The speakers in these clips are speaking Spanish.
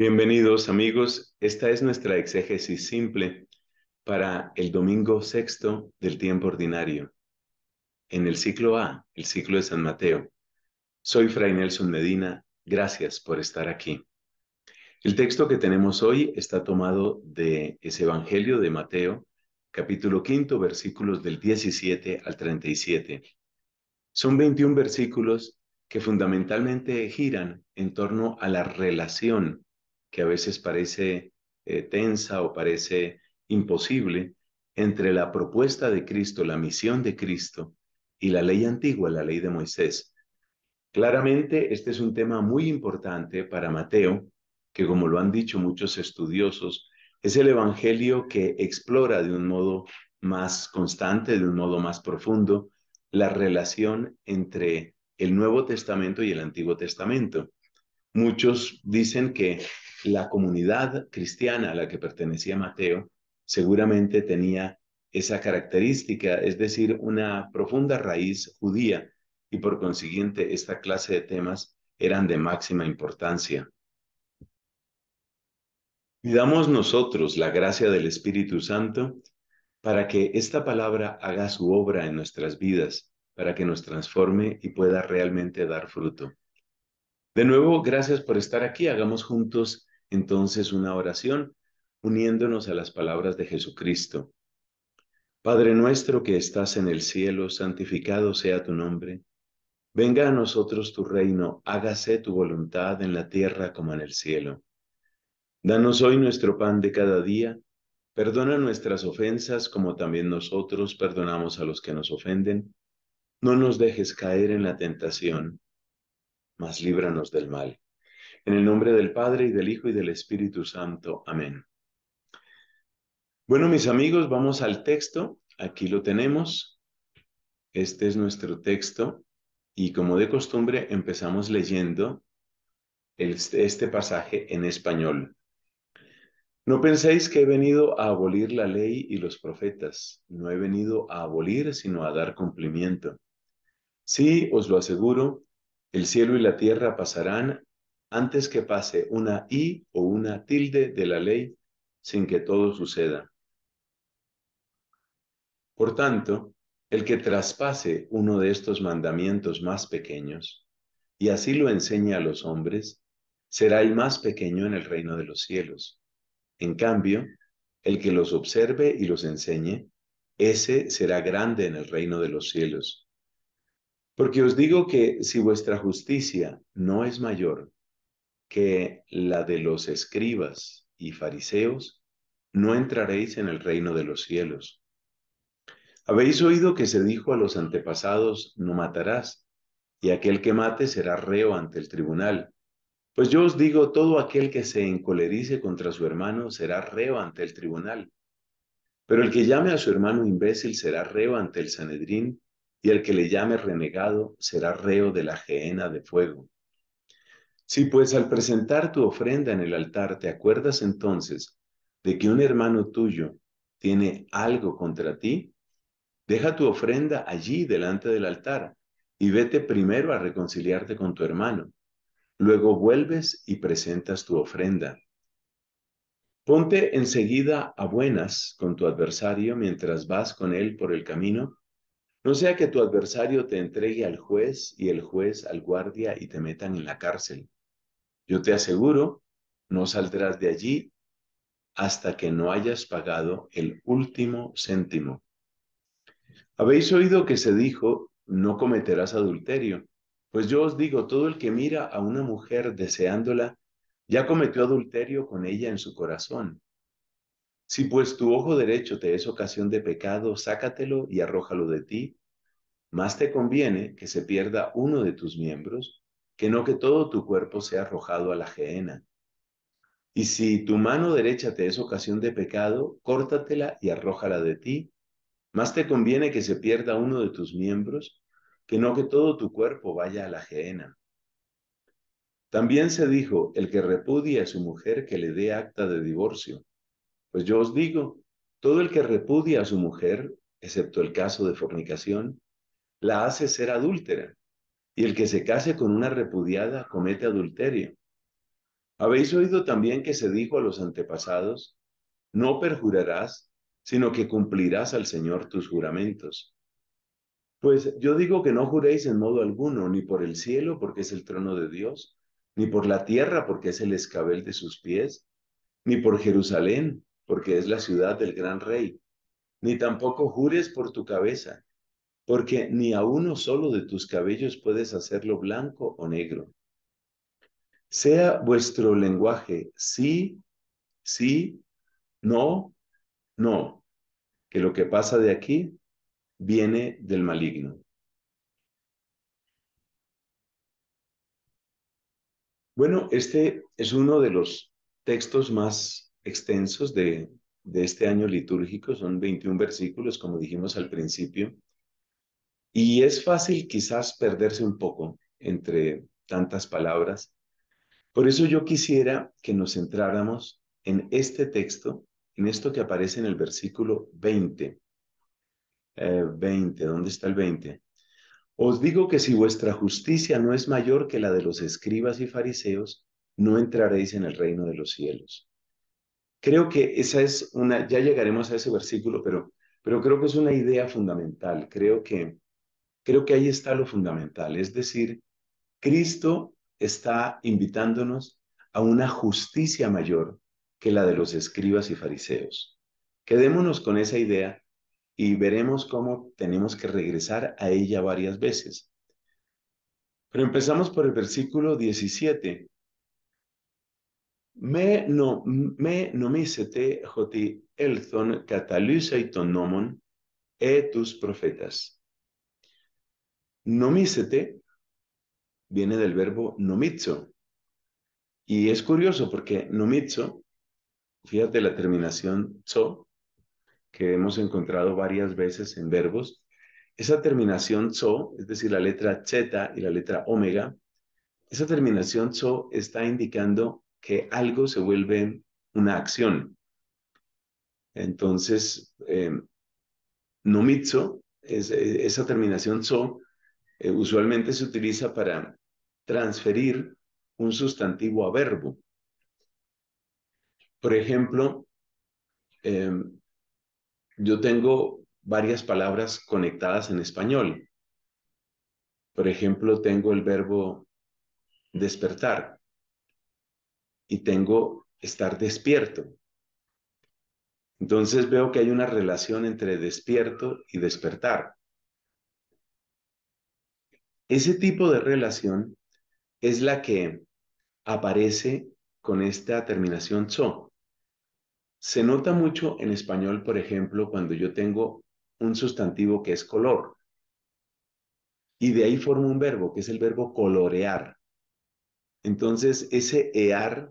Bienvenidos amigos, esta es nuestra exégesis simple para el domingo sexto del tiempo ordinario, en el ciclo A, el ciclo de San Mateo. Soy Fray Nelson Medina, gracias por estar aquí. El texto que tenemos hoy está tomado de ese Evangelio de Mateo, capítulo quinto, versículos del 17 al 37. Son 21 versículos que fundamentalmente giran en torno a la relación que a veces parece eh, tensa o parece imposible, entre la propuesta de Cristo, la misión de Cristo y la ley antigua, la ley de Moisés. Claramente, este es un tema muy importante para Mateo, que como lo han dicho muchos estudiosos, es el Evangelio que explora de un modo más constante, de un modo más profundo, la relación entre el Nuevo Testamento y el Antiguo Testamento. Muchos dicen que la comunidad cristiana a la que pertenecía Mateo seguramente tenía esa característica, es decir, una profunda raíz judía y por consiguiente esta clase de temas eran de máxima importancia. Pidamos nosotros la gracia del Espíritu Santo para que esta palabra haga su obra en nuestras vidas, para que nos transforme y pueda realmente dar fruto. De nuevo, gracias por estar aquí. Hagamos juntos entonces una oración uniéndonos a las palabras de Jesucristo. Padre nuestro que estás en el cielo, santificado sea tu nombre. Venga a nosotros tu reino, hágase tu voluntad en la tierra como en el cielo. Danos hoy nuestro pan de cada día. Perdona nuestras ofensas como también nosotros perdonamos a los que nos ofenden. No nos dejes caer en la tentación más líbranos del mal. En el nombre del Padre y del Hijo y del Espíritu Santo. Amén. Bueno, mis amigos, vamos al texto. Aquí lo tenemos. Este es nuestro texto. Y como de costumbre, empezamos leyendo este pasaje en español. No penséis que he venido a abolir la ley y los profetas. No he venido a abolir, sino a dar cumplimiento. Sí, os lo aseguro, el cielo y la tierra pasarán antes que pase una i o una tilde de la ley sin que todo suceda. Por tanto, el que traspase uno de estos mandamientos más pequeños y así lo enseñe a los hombres, será el más pequeño en el reino de los cielos. En cambio, el que los observe y los enseñe, ese será grande en el reino de los cielos. Porque os digo que si vuestra justicia no es mayor que la de los escribas y fariseos, no entraréis en el reino de los cielos. Habéis oído que se dijo a los antepasados, no matarás, y aquel que mate será reo ante el tribunal. Pues yo os digo, todo aquel que se encolerice contra su hermano será reo ante el tribunal. Pero el que llame a su hermano imbécil será reo ante el Sanedrín y el que le llame renegado será reo de la gehenna de fuego. Si pues al presentar tu ofrenda en el altar te acuerdas entonces de que un hermano tuyo tiene algo contra ti, deja tu ofrenda allí delante del altar y vete primero a reconciliarte con tu hermano. Luego vuelves y presentas tu ofrenda. Ponte enseguida a buenas con tu adversario mientras vas con él por el camino no sea que tu adversario te entregue al juez y el juez al guardia y te metan en la cárcel. Yo te aseguro, no saldrás de allí hasta que no hayas pagado el último céntimo. Habéis oído que se dijo, no cometerás adulterio. Pues yo os digo, todo el que mira a una mujer deseándola, ya cometió adulterio con ella en su corazón. Si pues tu ojo derecho te es ocasión de pecado, sácatelo y arrójalo de ti. Más te conviene que se pierda uno de tus miembros, que no que todo tu cuerpo sea arrojado a la gehenna. Y si tu mano derecha te es ocasión de pecado, córtatela y arrójala de ti. Más te conviene que se pierda uno de tus miembros, que no que todo tu cuerpo vaya a la gehenna. También se dijo, el que repudia a su mujer que le dé acta de divorcio pues yo os digo, todo el que repudia a su mujer, excepto el caso de fornicación, la hace ser adúltera, y el que se case con una repudiada comete adulterio. Habéis oído también que se dijo a los antepasados, no perjurarás, sino que cumplirás al Señor tus juramentos. Pues yo digo que no juréis en modo alguno, ni por el cielo, porque es el trono de Dios, ni por la tierra, porque es el escabel de sus pies, ni por Jerusalén, porque es la ciudad del gran rey. Ni tampoco jures por tu cabeza, porque ni a uno solo de tus cabellos puedes hacerlo blanco o negro. Sea vuestro lenguaje sí, sí, no, no, que lo que pasa de aquí viene del maligno. Bueno, este es uno de los textos más extensos de, este año litúrgico, son 21 versículos, como dijimos al principio, y es fácil quizás perderse un poco entre tantas palabras. Por eso yo quisiera que nos centráramos en este texto, en esto que aparece en el versículo 20. 20, eh, ¿dónde está el 20? Os digo que si vuestra justicia no es mayor que la de los escribas y fariseos, no entraréis en el reino de los cielos creo que esa es una, ya llegaremos a ese versículo, pero, pero creo que es una idea fundamental. Creo que, creo que ahí está lo fundamental. Es decir, Cristo está invitándonos a una justicia mayor que la de los escribas y fariseos. Quedémonos con esa idea y veremos cómo tenemos que regresar a ella varias veces. Pero empezamos por el versículo 17. Me, no, me joti elzon catalusai nomon e tus profetas. Nomícete viene del verbo nomitzo. Y es curioso porque nomitzo, fíjate la terminación zo, que hemos encontrado varias veces en verbos, esa terminación so, es decir, la letra zeta y la letra omega, esa terminación so está indicando que algo se vuelve una acción. Entonces, eh, eh esa terminación so, eh, usualmente se utiliza para transferir un sustantivo a verbo. Por ejemplo, eh, yo tengo varias palabras conectadas en español. Por ejemplo, tengo el verbo despertar y tengo estar despierto. Entonces veo que hay una relación entre despierto y despertar. Ese tipo de relación es la que aparece con esta terminación so. Se nota mucho en español, por ejemplo, cuando yo tengo un sustantivo que es color. Y de ahí forma un verbo, que es el verbo colorear. Entonces, ese ear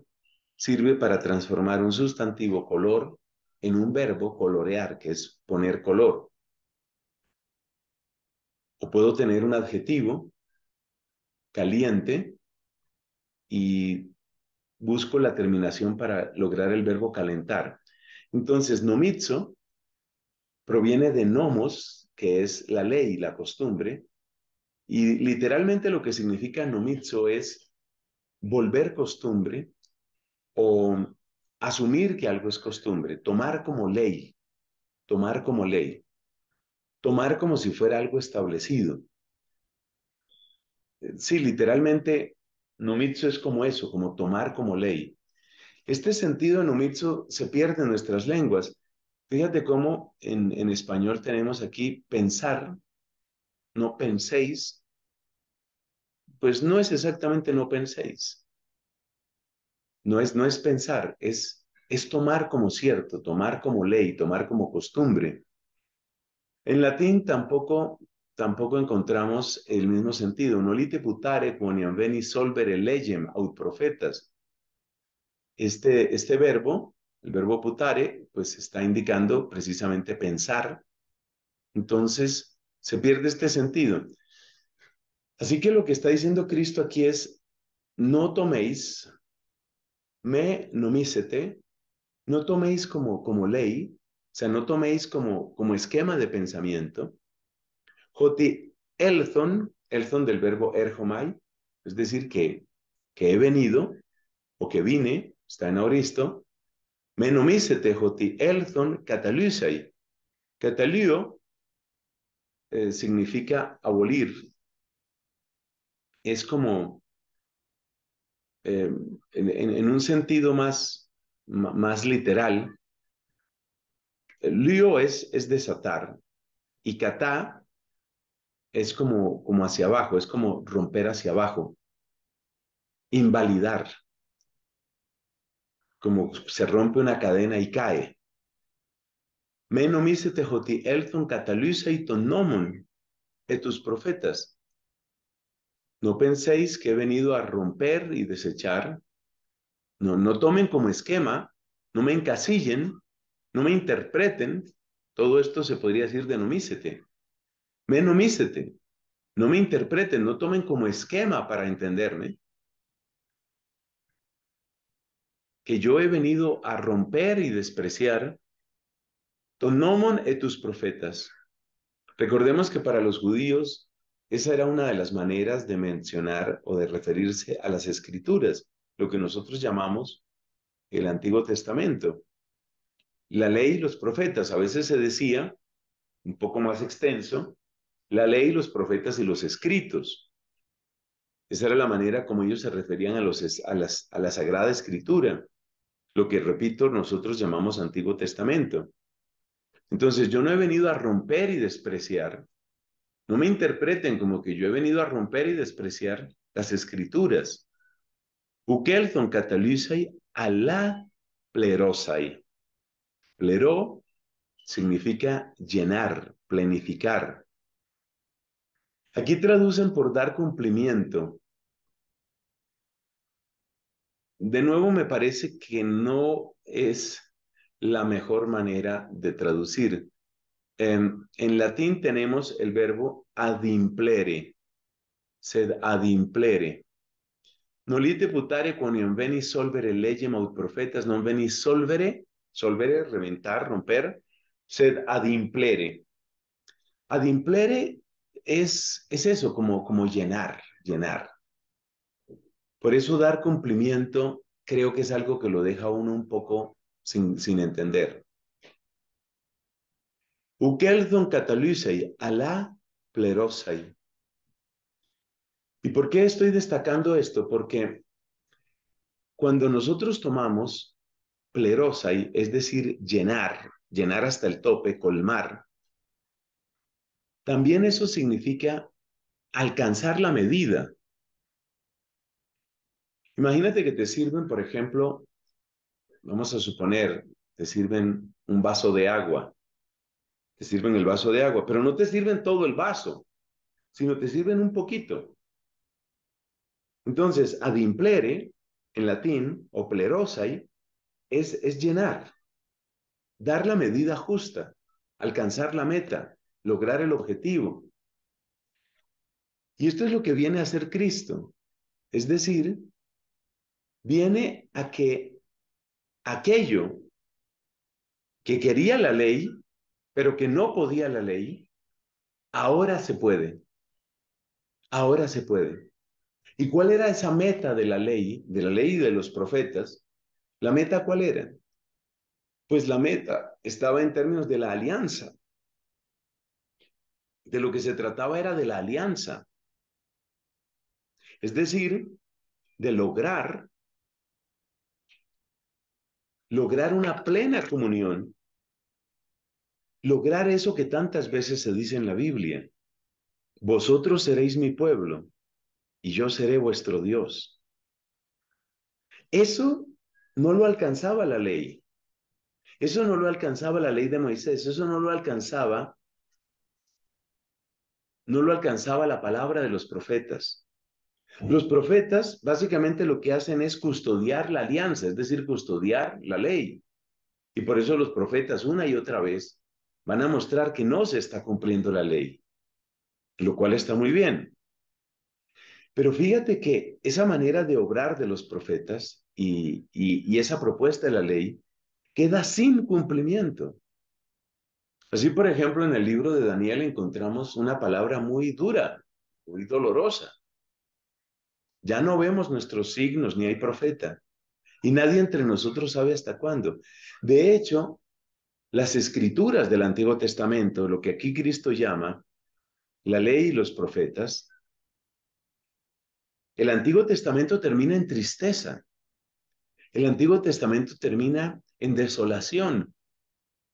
sirve para transformar un sustantivo color en un verbo colorear, que es poner color. O puedo tener un adjetivo caliente y busco la terminación para lograr el verbo calentar. Entonces, nomizo proviene de nomos, que es la ley, la costumbre, y literalmente lo que significa nomizo es volver costumbre o asumir que algo es costumbre, tomar como ley, tomar como ley, tomar como si fuera algo establecido. Eh, sí, literalmente, numitsu es como eso, como tomar como ley. Este sentido de numitsu se pierde en nuestras lenguas. Fíjate cómo en, en español tenemos aquí pensar, no penséis, pues no es exactamente no penséis. No es, no es pensar, es, es tomar como cierto, tomar como ley, tomar como costumbre. En latín tampoco, tampoco encontramos el mismo sentido. Nolite putare quoniam veni solvere legem aut profetas. Este, este verbo, el verbo putare, pues está indicando precisamente pensar. Entonces, se pierde este sentido. Así que lo que está diciendo Cristo aquí es, no toméis me nomícete, no toméis como, como ley, o sea, no toméis como, como esquema de pensamiento, joti elzon, elzon del verbo erjomai, es decir, que, que he venido o que vine, está en auristo, me nomícete joti elzon catalusai. Cataluo eh, significa abolir. Es como eh, en, un sentido más, más literal, lío es, es desatar y kata es como, como hacia abajo, es como romper hacia abajo, invalidar, como se rompe una cadena y cae. nomiste tehoti elton catalusa y tonomon de tus profetas. No penséis que he venido a romper y desechar. No, no tomen como esquema, no me encasillen, no me interpreten. Todo esto se podría decir de nomícete. Me No me interpreten, no tomen como esquema para entenderme. Que yo he venido a romper y despreciar. Tonomon y tus profetas. Recordemos que para los judíos esa era una de las maneras de mencionar o de referirse a las escrituras, lo que nosotros llamamos el Antiguo Testamento. La ley y los profetas, a veces se decía, un poco más extenso, la ley, los profetas y los escritos. Esa era la manera como ellos se referían a, los, a, las, a la Sagrada Escritura, lo que, repito, nosotros llamamos Antiguo Testamento. Entonces, yo no he venido a romper y despreciar no me interpreten como que yo he venido a romper y despreciar las escrituras. Ukelton a ala plerosai. Pleró significa llenar, plenificar. Aquí traducen por dar cumplimiento. De nuevo, me parece que no es la mejor manera de traducir. en latín tenemos el verbo adimplere, sed adimplere. Nolite putare quoniam venis solvere legem aut profetas, non venis solvere, solvere, reventar, romper, sed adimplere. Adimplere es, es eso, como, como llenar, llenar. Por eso dar cumplimiento creo que es algo que lo deja uno un poco sin, sin entender. Ukeldon ala plerosai. ¿Y por qué estoy destacando esto? Porque cuando nosotros tomamos plerosai, es decir, llenar, llenar hasta el tope, colmar, también eso significa alcanzar la medida. Imagínate que te sirven, por ejemplo, vamos a suponer, te sirven un vaso de agua te sirven el vaso de agua, pero no te sirven todo el vaso, sino te sirven un poquito. Entonces, adimplere, en latín, o plerosai, es, es llenar, dar la medida justa, alcanzar la meta, lograr el objetivo. Y esto es lo que viene a hacer Cristo. Es decir, viene a que aquello que quería la ley pero que no podía la ley, ahora se puede. Ahora se puede. ¿Y cuál era esa meta de la ley, de la ley de los profetas? ¿La meta cuál era? Pues la meta estaba en términos de la alianza. De lo que se trataba era de la alianza. Es decir, de lograr lograr una plena comunión lograr eso que tantas veces se dice en la Biblia. Vosotros seréis mi pueblo y yo seré vuestro Dios. Eso no lo alcanzaba la ley. Eso no lo alcanzaba la ley de Moisés. Eso no lo alcanzaba. No lo alcanzaba la palabra de los profetas. Los profetas básicamente lo que hacen es custodiar la alianza, es decir, custodiar la ley. Y por eso los profetas una y otra vez van a mostrar que no se está cumpliendo la ley, lo cual está muy bien. Pero fíjate que esa manera de obrar de los profetas y, esa propuesta de la ley queda sin cumplimiento. Así, por ejemplo, en el libro de Daniel encontramos una palabra muy dura, muy dolorosa. Ya no vemos nuestros signos, ni hay profeta. Y nadie entre nosotros sabe hasta cuándo. De hecho, las escrituras del Antiguo Testamento, lo que aquí Cristo llama la ley y los profetas, el Antiguo Testamento termina en tristeza. El Antiguo Testamento termina en desolación,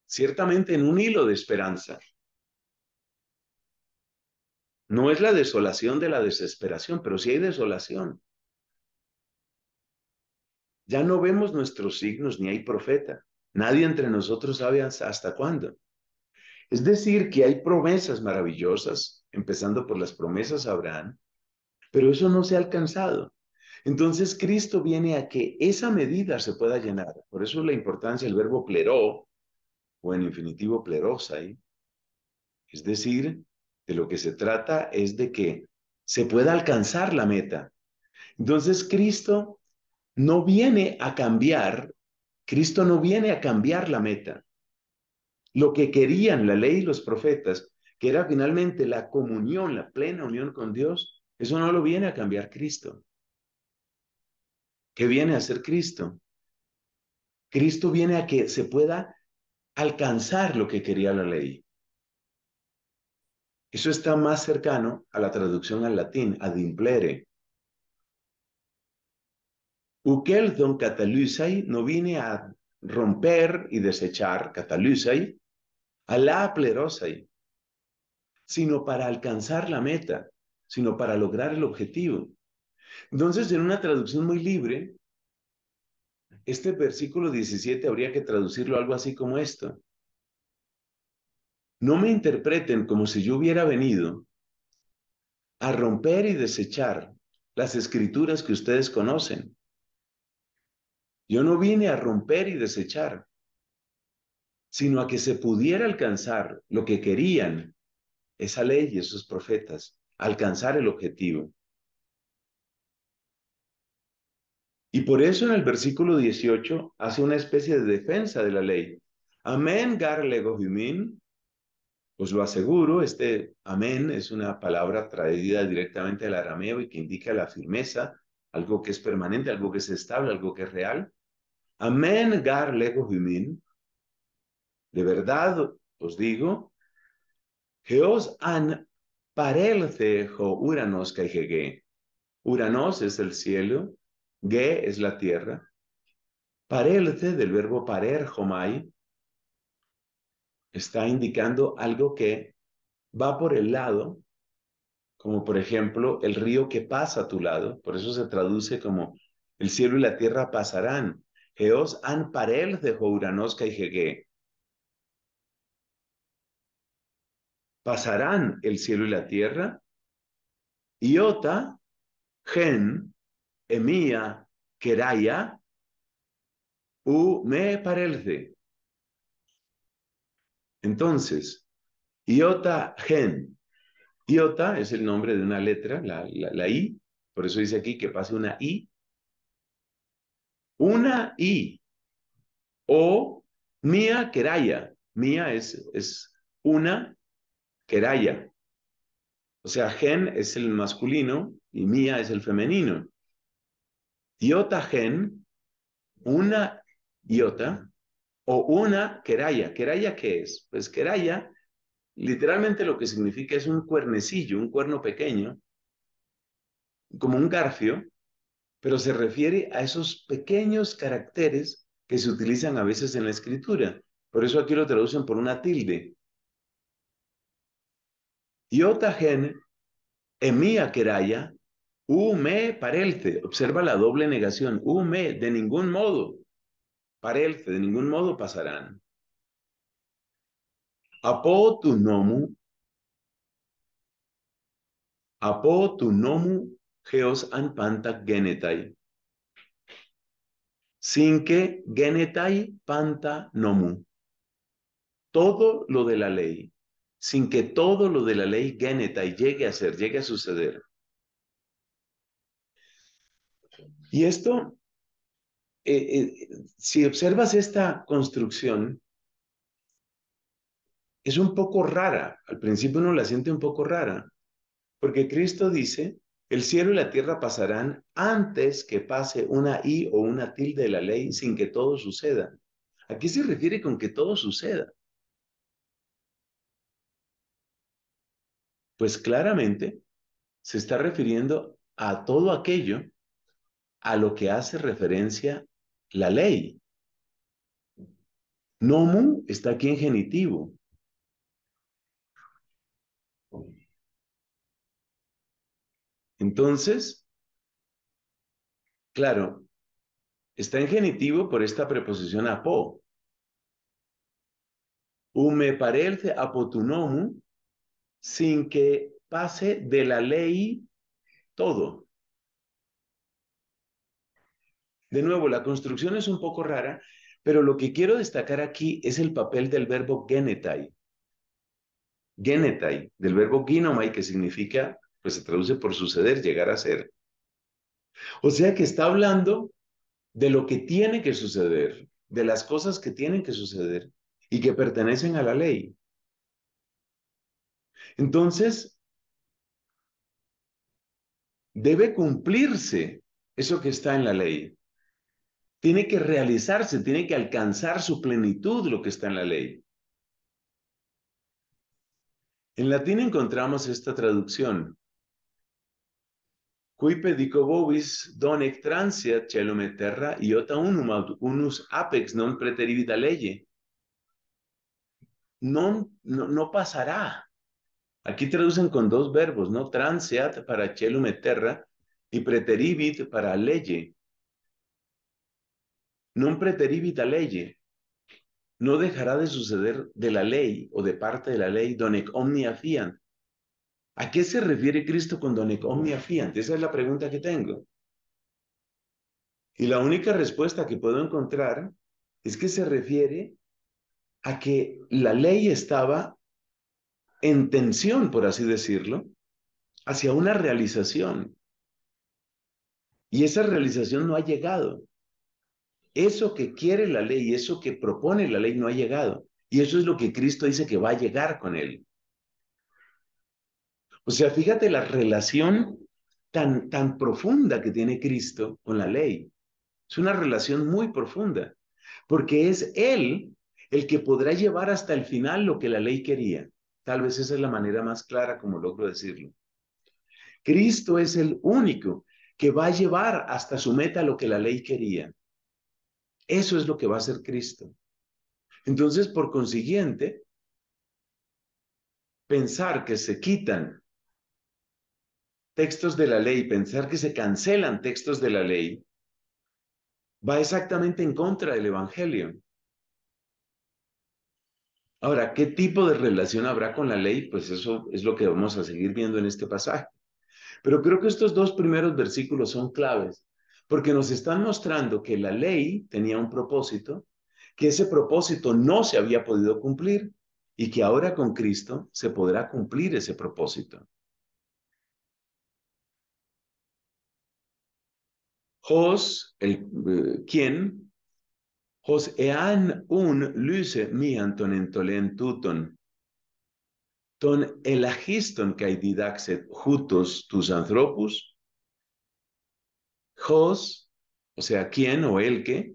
ciertamente en un hilo de esperanza. No es la desolación de la desesperación, pero sí hay desolación. Ya no vemos nuestros signos ni hay profeta. Nadie entre nosotros sabe hasta cuándo. Es decir, que hay promesas maravillosas, empezando por las promesas a Abraham, pero eso no se ha alcanzado. Entonces Cristo viene a que esa medida se pueda llenar. Por eso la importancia del verbo pleró, o en infinitivo plerosa. ¿eh? Es decir, de lo que se trata es de que se pueda alcanzar la meta. Entonces Cristo no viene a cambiar Cristo no viene a cambiar la meta. Lo que querían la ley y los profetas, que era finalmente la comunión, la plena unión con Dios, eso no lo viene a cambiar Cristo. ¿Qué viene a ser Cristo? Cristo viene a que se pueda alcanzar lo que quería la ley. Eso está más cercano a la traducción al latín, ad implere, Ukel don no viene a romper y desechar catalusai a la plerosai, sino para alcanzar la meta, sino para lograr el objetivo. Entonces, en una traducción muy libre, este versículo 17 habría que traducirlo algo así como esto. No me interpreten como si yo hubiera venido a romper y desechar las escrituras que ustedes conocen, yo no vine a romper y desechar, sino a que se pudiera alcanzar lo que querían esa ley y esos profetas, alcanzar el objetivo. Y por eso en el versículo 18 hace una especie de defensa de la ley. Amén, garle Os lo aseguro, este amén es una palabra traída directamente al arameo y que indica la firmeza, algo que es permanente, algo que es estable, algo que es real. Amén, gar lego De verdad os digo que os han parelce jo uranos caigege. Uranos es el cielo, ge es la tierra. Parelce del verbo parer jomai está indicando algo que va por el lado, como por ejemplo el río que pasa a tu lado. Por eso se traduce como el cielo y la tierra pasarán Jeos an parel de Jouranosca y Jegué. Pasarán el cielo y la tierra. Iota, Gen, Emía, Keraya, U me de. Entonces, Iota Gen. Iota es el nombre de una letra, la, la I, por eso dice aquí que pase una I una I. O mía queraya. Mía es, es una queraya. O sea, gen es el masculino y mía es el femenino. Iota gen, una iota o una queraya. ¿Queraya qué es? Pues queraya, literalmente lo que significa es un cuernecillo, un cuerno pequeño, como un garfio, pero se refiere a esos pequeños caracteres que se utilizan a veces en la escritura. Por eso aquí lo traducen por una tilde. Yotagen emia queraya u me parelte. Observa la doble negación. U me, de ningún modo. Parelte, de ningún modo pasarán. Apo tu nomu. Apo tu nomu geos panta genetai. Sin que genetai panta nomu. Todo lo de la ley, sin que todo lo de la ley genetai llegue a ser, llegue a suceder. Y esto, eh, eh, si observas esta construcción, es un poco rara. Al principio uno la siente un poco rara, porque Cristo dice el cielo y la tierra pasarán antes que pase una I o una tilde de la ley sin que todo suceda. ¿A qué se refiere con que todo suceda? Pues claramente se está refiriendo a todo aquello a lo que hace referencia la ley. Nomu está aquí en genitivo, Entonces, claro, está en genitivo por esta preposición apo. me parece apotunomu sin que pase de la ley todo. De nuevo, la construcción es un poco rara, pero lo que quiero destacar aquí es el papel del verbo genetai. Genetai, del verbo ginomai, que significa pues se traduce por suceder, llegar a ser. O sea que está hablando de lo que tiene que suceder, de las cosas que tienen que suceder y que pertenecen a la ley. Entonces, debe cumplirse eso que está en la ley. Tiene que realizarse, tiene que alcanzar su plenitud lo que está en la ley. En latín encontramos esta traducción. Cui pedico bovis donec transiat celum et terra iota unum aut unus apex non a leye. Non, no, no pasará. Aquí traducen con dos verbos, ¿no? Transiat para celum et terra y preteribit para leye. Non a leye. No dejará de suceder de la ley o de parte de la ley donec omnia fiant ¿A qué se refiere Cristo cuando Necomia Fiant? Esa es la pregunta que tengo. Y la única respuesta que puedo encontrar es que se refiere a que la ley estaba en tensión, por así decirlo, hacia una realización. Y esa realización no ha llegado. Eso que quiere la ley, eso que propone la ley no ha llegado. Y eso es lo que Cristo dice que va a llegar con él. O sea, fíjate la relación tan, tan profunda que tiene Cristo con la ley. Es una relación muy profunda, porque es Él el que podrá llevar hasta el final lo que la ley quería. Tal vez esa es la manera más clara como logro decirlo. Cristo es el único que va a llevar hasta su meta lo que la ley quería. Eso es lo que va a hacer Cristo. Entonces, por consiguiente, pensar que se quitan textos de la ley, pensar que se cancelan textos de la ley, va exactamente en contra del Evangelio. Ahora, ¿qué tipo de relación habrá con la ley? Pues eso es lo que vamos a seguir viendo en este pasaje. Pero creo que estos dos primeros versículos son claves, porque nos están mostrando que la ley tenía un propósito, que ese propósito no se había podido cumplir y que ahora con Cristo se podrá cumplir ese propósito. Jos, el eh, quién? Jos ean un luce mi tuton. ton elagiston kai didaxet jutos tus anthropus, Jos, o sea, quién o el que,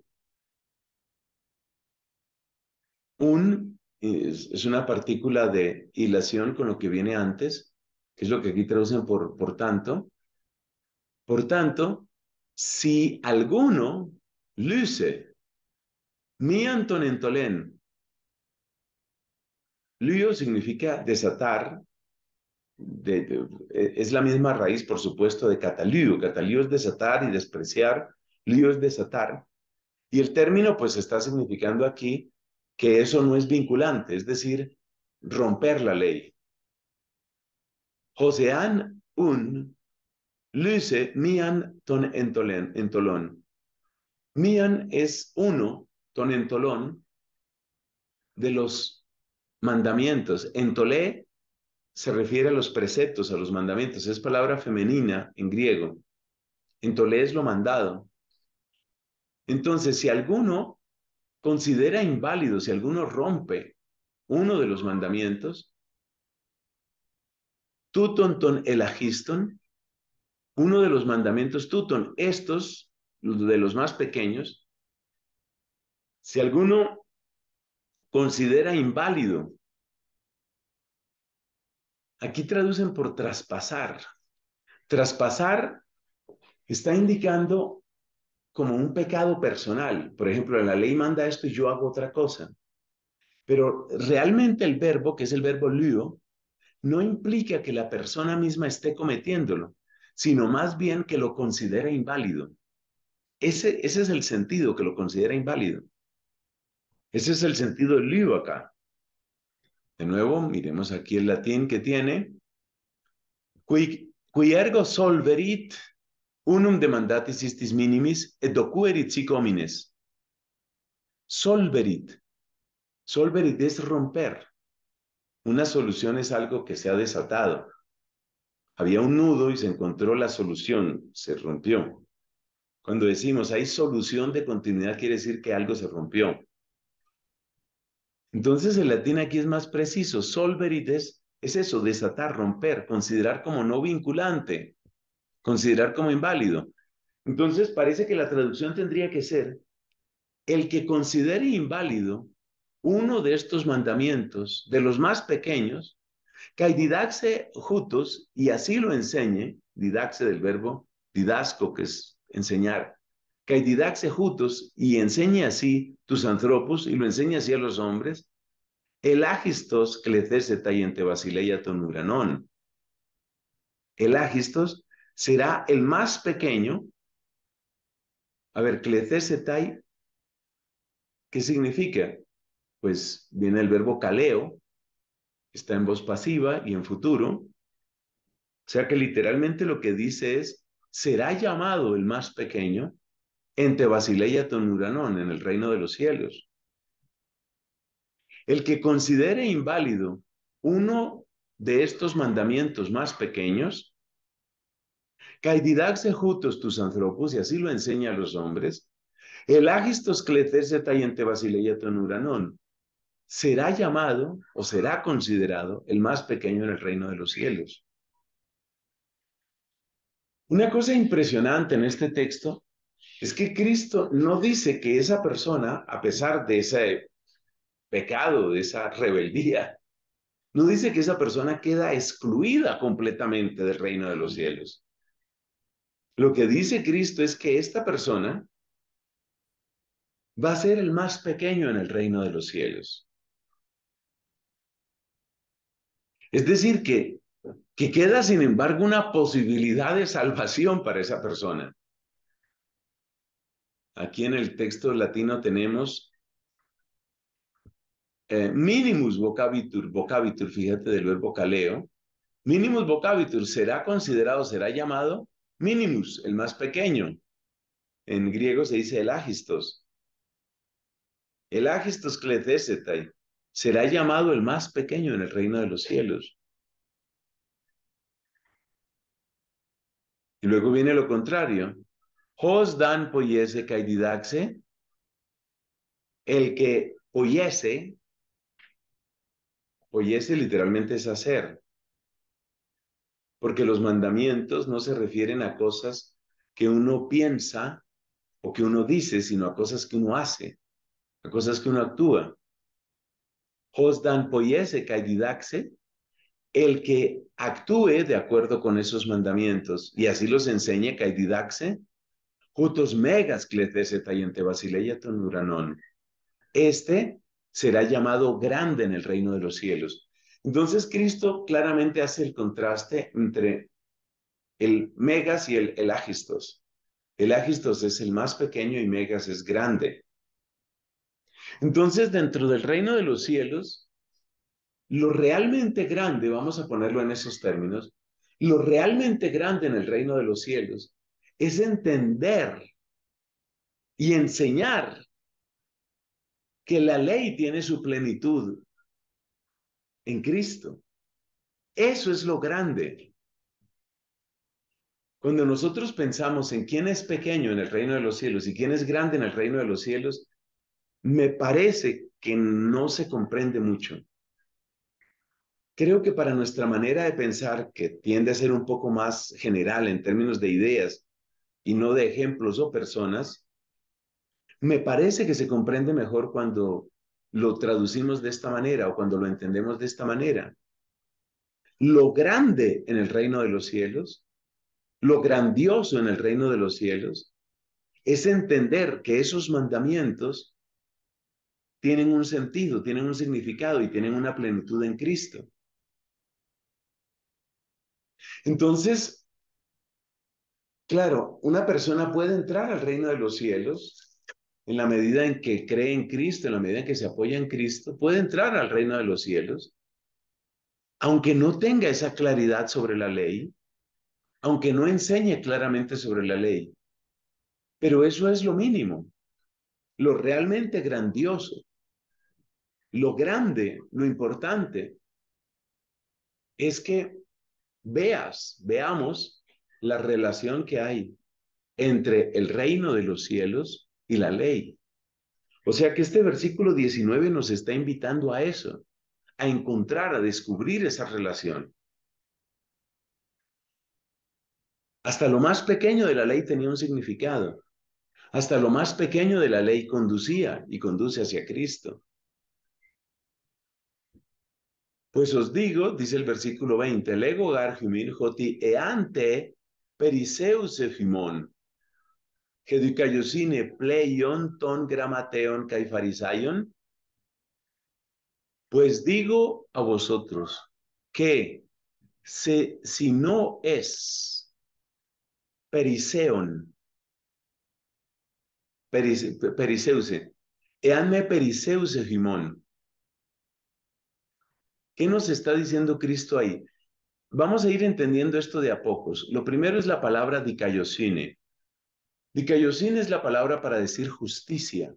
un, es una partícula de hilación con lo que viene antes, que es lo que aquí traducen por, por tanto, por tanto, si alguno luce, mi en tolén, significa desatar, e, es la misma raíz, por supuesto, de catalío. Catalío es desatar y despreciar, lío es desatar. Y el término, pues, está significando aquí que eso no es vinculante, es decir, romper la ley. Josean un Luce, mian ton entolen, entolón. Mian es uno, ton entolón, de los mandamientos. Entolé se refiere a los preceptos, a los mandamientos. Es palabra femenina en griego. Entolé es lo mandado. Entonces, si alguno considera inválido, si alguno rompe uno de los mandamientos, tuton ton elagiston, uno de los mandamientos Tutón. Estos, los de los más pequeños, si alguno considera inválido, aquí traducen por traspasar. Traspasar está indicando como un pecado personal. Por ejemplo, la ley manda esto y yo hago otra cosa. Pero realmente el verbo, que es el verbo lío, no implica que la persona misma esté cometiéndolo sino más bien que lo considera inválido. Ese, ese es el sentido que lo considera inválido. Ese es el sentido del libro acá. De nuevo, miremos aquí el latín que tiene. Qui, ergo solverit unum demandatis istis minimis et docuerit sic Solverit. Solverit es romper. Una solución es algo que se ha desatado, había un nudo y se encontró la solución, se rompió. Cuando decimos hay solución de continuidad, quiere decir que algo se rompió. Entonces el latín aquí es más preciso. solverides es eso, desatar, romper, considerar como no vinculante, considerar como inválido. Entonces parece que la traducción tendría que ser, el que considere inválido uno de estos mandamientos, de los más pequeños, que didaxe jutos, y así lo enseñe, didaxe del verbo didasco, que es enseñar. Que didaxe jutos, y enseñe así tus antropos, y lo enseñe así a los hombres. El agistos clecese tayente basileia ton El agistos será el más pequeño. A ver, clecese ¿qué significa? Pues viene el verbo caleo, está en voz pasiva y en futuro. O sea que literalmente lo que dice es, será llamado el más pequeño entre Basileia Tonuranón en el reino de los cielos. El que considere inválido uno de estos mandamientos más pequeños, caididaxe jutos tus anthropos, y así lo enseña a los hombres, el agistos en tayente Basileia Tonuranón, será llamado o será considerado el más pequeño en el reino de los cielos. Una cosa impresionante en este texto es que Cristo no dice que esa persona, a pesar de ese pecado, de esa rebeldía, no dice que esa persona queda excluida completamente del reino de los cielos. Lo que dice Cristo es que esta persona va a ser el más pequeño en el reino de los cielos. Es decir, que, queda, sin embargo, una posibilidad de salvación para esa persona. Aquí en el texto latino tenemos eh, minimus vocabitur, vocabitur, fíjate del verbo caleo, minimus vocabitur será considerado, será llamado minimus, el más pequeño. En griego se dice el agistos. El será llamado el más pequeño en el reino de los cielos. Y luego viene lo contrario. Hos dan poyese caididaxe, el que oyese, oyese literalmente es hacer, porque los mandamientos no se refieren a cosas que uno piensa o que uno dice, sino a cosas que uno hace, a cosas que uno actúa el que actúe de acuerdo con esos mandamientos y así los enseñe kaididaxe, jutos megas Este será llamado grande en el reino de los cielos. Entonces Cristo claramente hace el contraste entre el megas y el, el El ágistos es el más pequeño y megas es grande. Entonces, dentro del reino de los cielos, lo realmente grande, vamos a ponerlo en esos términos, lo realmente grande en el reino de los cielos es entender y enseñar que la ley tiene su plenitud en Cristo. Eso es lo grande. Cuando nosotros pensamos en quién es pequeño en el reino de los cielos y quién es grande en el reino de los cielos, me parece que no se comprende mucho. Creo que para nuestra manera de pensar, que tiende a ser un poco más general en términos de ideas y no de ejemplos o personas, me parece que se comprende mejor cuando lo traducimos de esta manera o cuando lo entendemos de esta manera. Lo grande en el reino de los cielos, lo grandioso en el reino de los cielos, es entender que esos mandamientos tienen un sentido, tienen un significado y tienen una plenitud en Cristo. Entonces, claro, una persona puede entrar al reino de los cielos en la medida en que cree en Cristo, en la medida en que se apoya en Cristo, puede entrar al reino de los cielos, aunque no tenga esa claridad sobre la ley, aunque no enseñe claramente sobre la ley. Pero eso es lo mínimo. Lo realmente grandioso lo grande, lo importante, es que veas, veamos la relación que hay entre el reino de los cielos y la ley. O sea que este versículo 19 nos está invitando a eso, a encontrar, a descubrir esa relación. Hasta lo más pequeño de la ley tenía un significado. Hasta lo más pequeño de la ley conducía y conduce hacia Cristo. Pues os digo, dice el versículo 20, lego gargimir joti eante periseus que geducayosine pleion ton gramateon caifarisayon. Pues digo a vosotros que se, si no es periseon, perise, periseuse, eanme periseuse fimon. ¿Qué nos está diciendo Cristo ahí? Vamos a ir entendiendo esto de a pocos. Lo primero es la palabra dicayosine. Dicayosine es la palabra para decir justicia.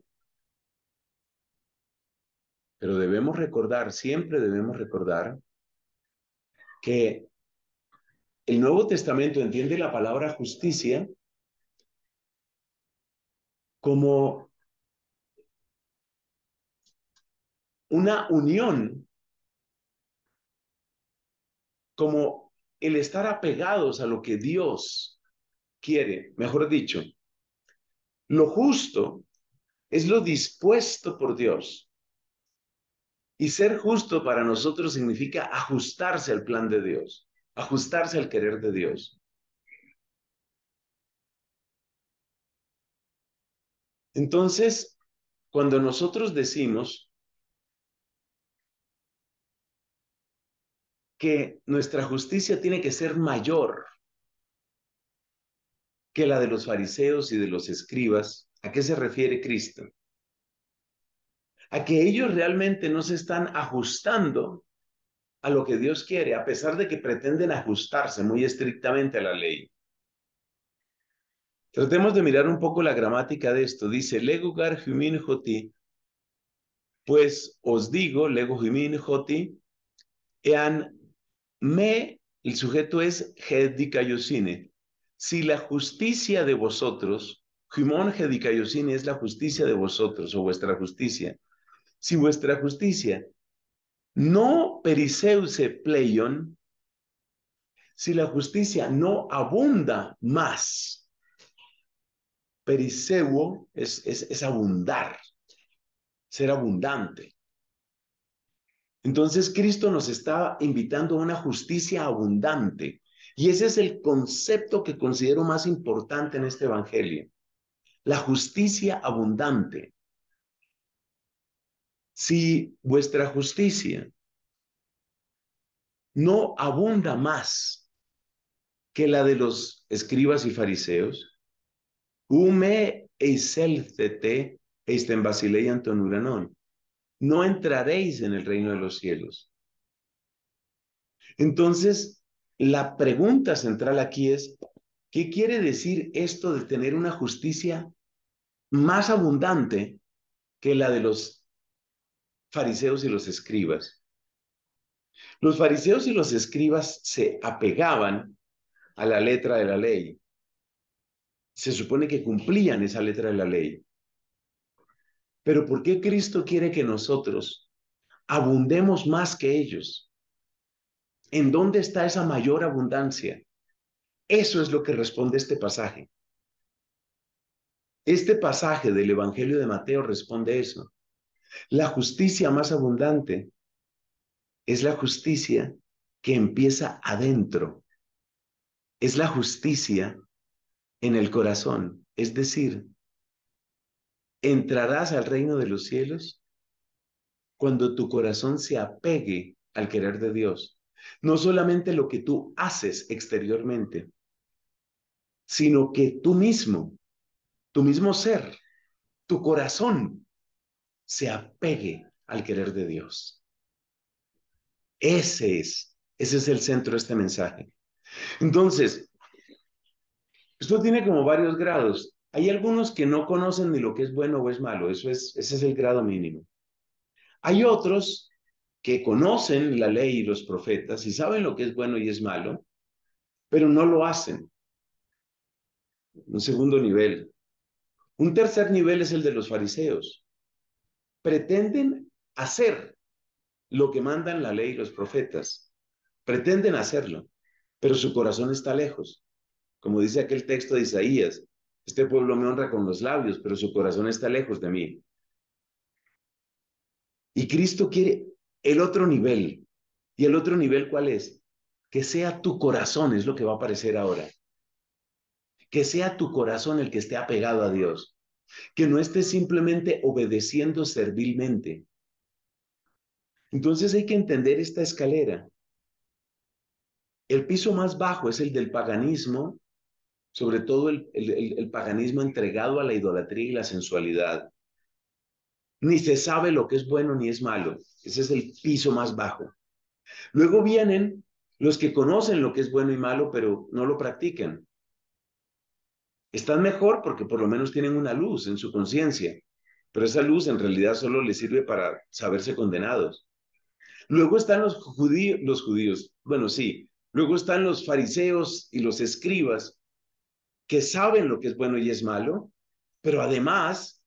Pero debemos recordar, siempre debemos recordar que el Nuevo Testamento entiende la palabra justicia como una unión como el estar apegados a lo que Dios quiere, mejor dicho. Lo justo es lo dispuesto por Dios. Y ser justo para nosotros significa ajustarse al plan de Dios, ajustarse al querer de Dios. Entonces, cuando nosotros decimos que nuestra justicia tiene que ser mayor que la de los fariseos y de los escribas. ¿A qué se refiere Cristo? A que ellos realmente no se están ajustando a lo que Dios quiere, a pesar de que pretenden ajustarse muy estrictamente a la ley. Tratemos de mirar un poco la gramática de esto. Dice, Lego humin pues os digo, lego humin ean me, el sujeto es Si la justicia de vosotros, Jimón es la justicia de vosotros o vuestra justicia. Si vuestra justicia no periseuse pleion, si la justicia no abunda más, periseuo es abundar, ser abundante. Entonces Cristo nos está invitando a una justicia abundante. Y ese es el concepto que considero más importante en este Evangelio. La justicia abundante. Si vuestra justicia no abunda más que la de los escribas y fariseos, hume eiselcete eisten basilei antonuranon no entraréis en el reino de los cielos. Entonces, la pregunta central aquí es, ¿qué quiere decir esto de tener una justicia más abundante que la de los fariseos y los escribas? Los fariseos y los escribas se apegaban a la letra de la ley. Se supone que cumplían esa letra de la ley. Pero ¿por qué Cristo quiere que nosotros abundemos más que ellos? ¿En dónde está esa mayor abundancia? Eso es lo que responde este pasaje. Este pasaje del Evangelio de Mateo responde eso. La justicia más abundante es la justicia que empieza adentro. Es la justicia en el corazón, es decir, entrarás al reino de los cielos cuando tu corazón se apegue al querer de Dios. No solamente lo que tú haces exteriormente, sino que tú mismo, tu mismo ser, tu corazón, se apegue al querer de Dios. Ese es, ese es el centro de este mensaje. Entonces, esto tiene como varios grados. Hay algunos que no conocen ni lo que es bueno o es malo, eso es, ese es el grado mínimo. Hay otros que conocen la ley y los profetas y saben lo que es bueno y es malo, pero no lo hacen. Un segundo nivel. Un tercer nivel es el de los fariseos. Pretenden hacer lo que mandan la ley y los profetas. Pretenden hacerlo, pero su corazón está lejos. Como dice aquel texto de Isaías, este pueblo me honra con los labios, pero su corazón está lejos de mí. Y Cristo quiere el otro nivel. ¿Y el otro nivel cuál es? Que sea tu corazón, es lo que va a aparecer ahora. Que sea tu corazón el que esté apegado a Dios. Que no esté simplemente obedeciendo servilmente. Entonces hay que entender esta escalera. El piso más bajo es el del paganismo, sobre todo el, el, paganismo entregado a la idolatría y la sensualidad. Ni se sabe lo que es bueno ni es malo. Ese es el piso más bajo. Luego vienen los que conocen lo que es bueno y malo, pero no lo practican. Están mejor porque por lo menos tienen una luz en su conciencia, pero esa luz en realidad solo les sirve para saberse condenados. Luego están los, los judíos, bueno, sí. Luego están los fariseos y los escribas, que saben lo que es bueno y es malo, pero además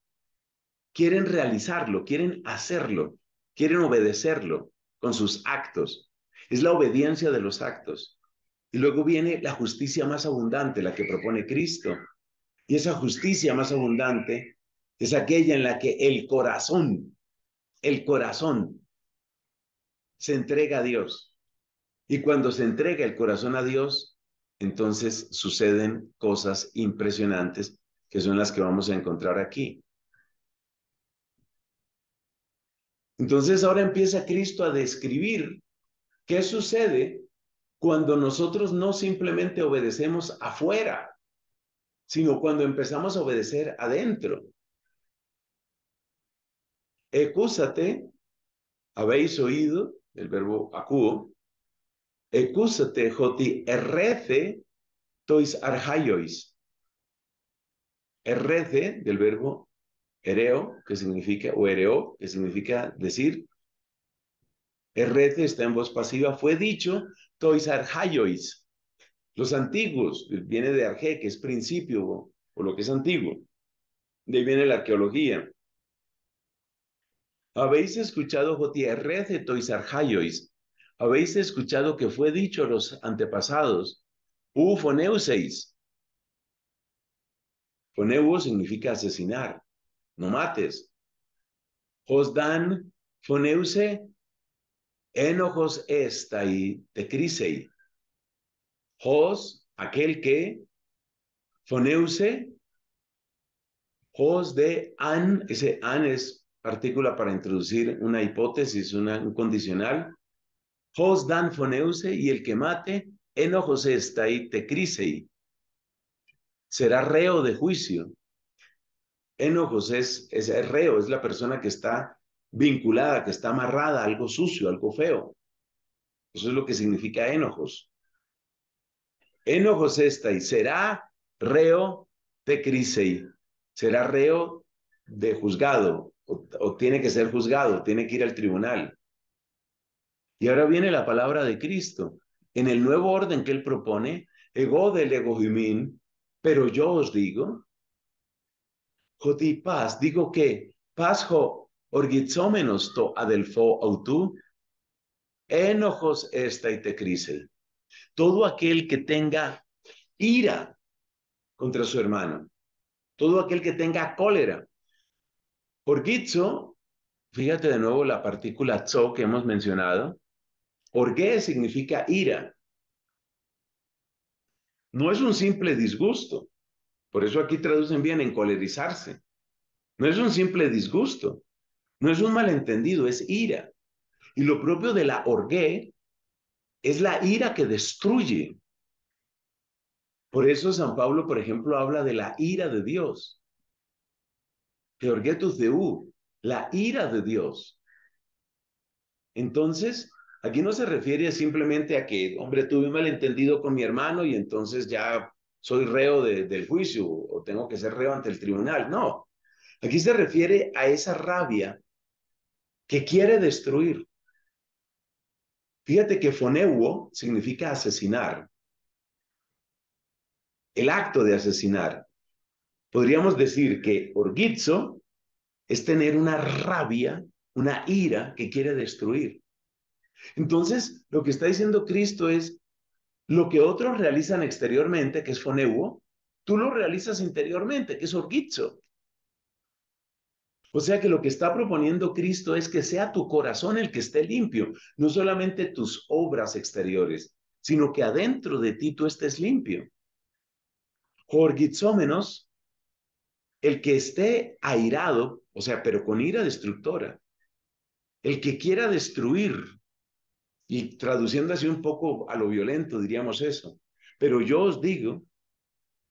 quieren realizarlo, quieren hacerlo, quieren obedecerlo con sus actos. Es la obediencia de los actos. Y luego viene la justicia más abundante, la que propone Cristo. Y esa justicia más abundante es aquella en la que el corazón, el corazón se entrega a Dios. Y cuando se entrega el corazón a Dios, entonces suceden cosas impresionantes que son las que vamos a encontrar aquí. Entonces ahora empieza Cristo a describir qué sucede cuando nosotros no simplemente obedecemos afuera, sino cuando empezamos a obedecer adentro. Ecúsate, habéis oído, el verbo acúo, Ecúsate joti errece tois arjayois. Errece del verbo ereo, que significa, o ereo, que significa decir. Errece está en voz pasiva, fue dicho tois arjayois. Los antiguos, viene de arge, que es principio, o, lo que es antiguo. De ahí viene la arqueología. Habéis escuchado joti errece tois arjayois habéis escuchado que fue dicho a los antepasados, u foneuseis. Foneu significa asesinar, no mates. dan foneuse enojos esta y tecrisei. Jos, aquel que, foneuse, jos de an, ese an es partícula para introducir una hipótesis, un condicional, Jos dan foneuse y el que mate, enojos está y tecrisei. Será reo de juicio. Enojos es, es reo, es la persona que está vinculada, que está amarrada algo sucio, algo feo. Eso es lo que significa enojos. Enojos está y será reo tecrisei. Será reo de juzgado o tiene que ser juzgado, tiene que ir al tribunal. Y ahora viene la palabra de Cristo. En el nuevo orden que él propone, ego del egohimín, pero yo os digo, Joti paz, digo que pasjo orgizómenos to adelfo autú, enojos esta y te crise. Todo aquel que tenga ira contra su hermano, todo aquel que tenga cólera. Orgizo, fíjate de nuevo la partícula tso que hemos mencionado, Orgué significa ira. No es un simple disgusto. Por eso aquí traducen bien en colerizarse. No es un simple disgusto. No es un malentendido, es ira. Y lo propio de la orgué es la ira que destruye. Por eso San Pablo, por ejemplo, habla de la ira de Dios. Teorgetus de U, la ira de Dios. Entonces, Aquí no se refiere simplemente a que, hombre, tuve un malentendido con mi hermano y entonces ya soy reo del juicio o tengo que ser reo ante el tribunal. No, aquí se refiere a esa rabia que quiere destruir. Fíjate que foneuo significa asesinar. El acto de asesinar. Podríamos decir que orgizo es tener una rabia, una ira que quiere destruir. Entonces, lo que está diciendo Cristo es, lo que otros realizan exteriormente, que es foneuo, tú lo realizas interiormente, que es orgizo. O sea que lo que está proponiendo Cristo es que sea tu corazón el que esté limpio, no solamente tus obras exteriores, sino que adentro de ti tú estés limpio. menos el que esté airado, o sea, pero con ira destructora, el que quiera destruir y traduciendo así un poco a lo violento, diríamos eso. Pero yo os digo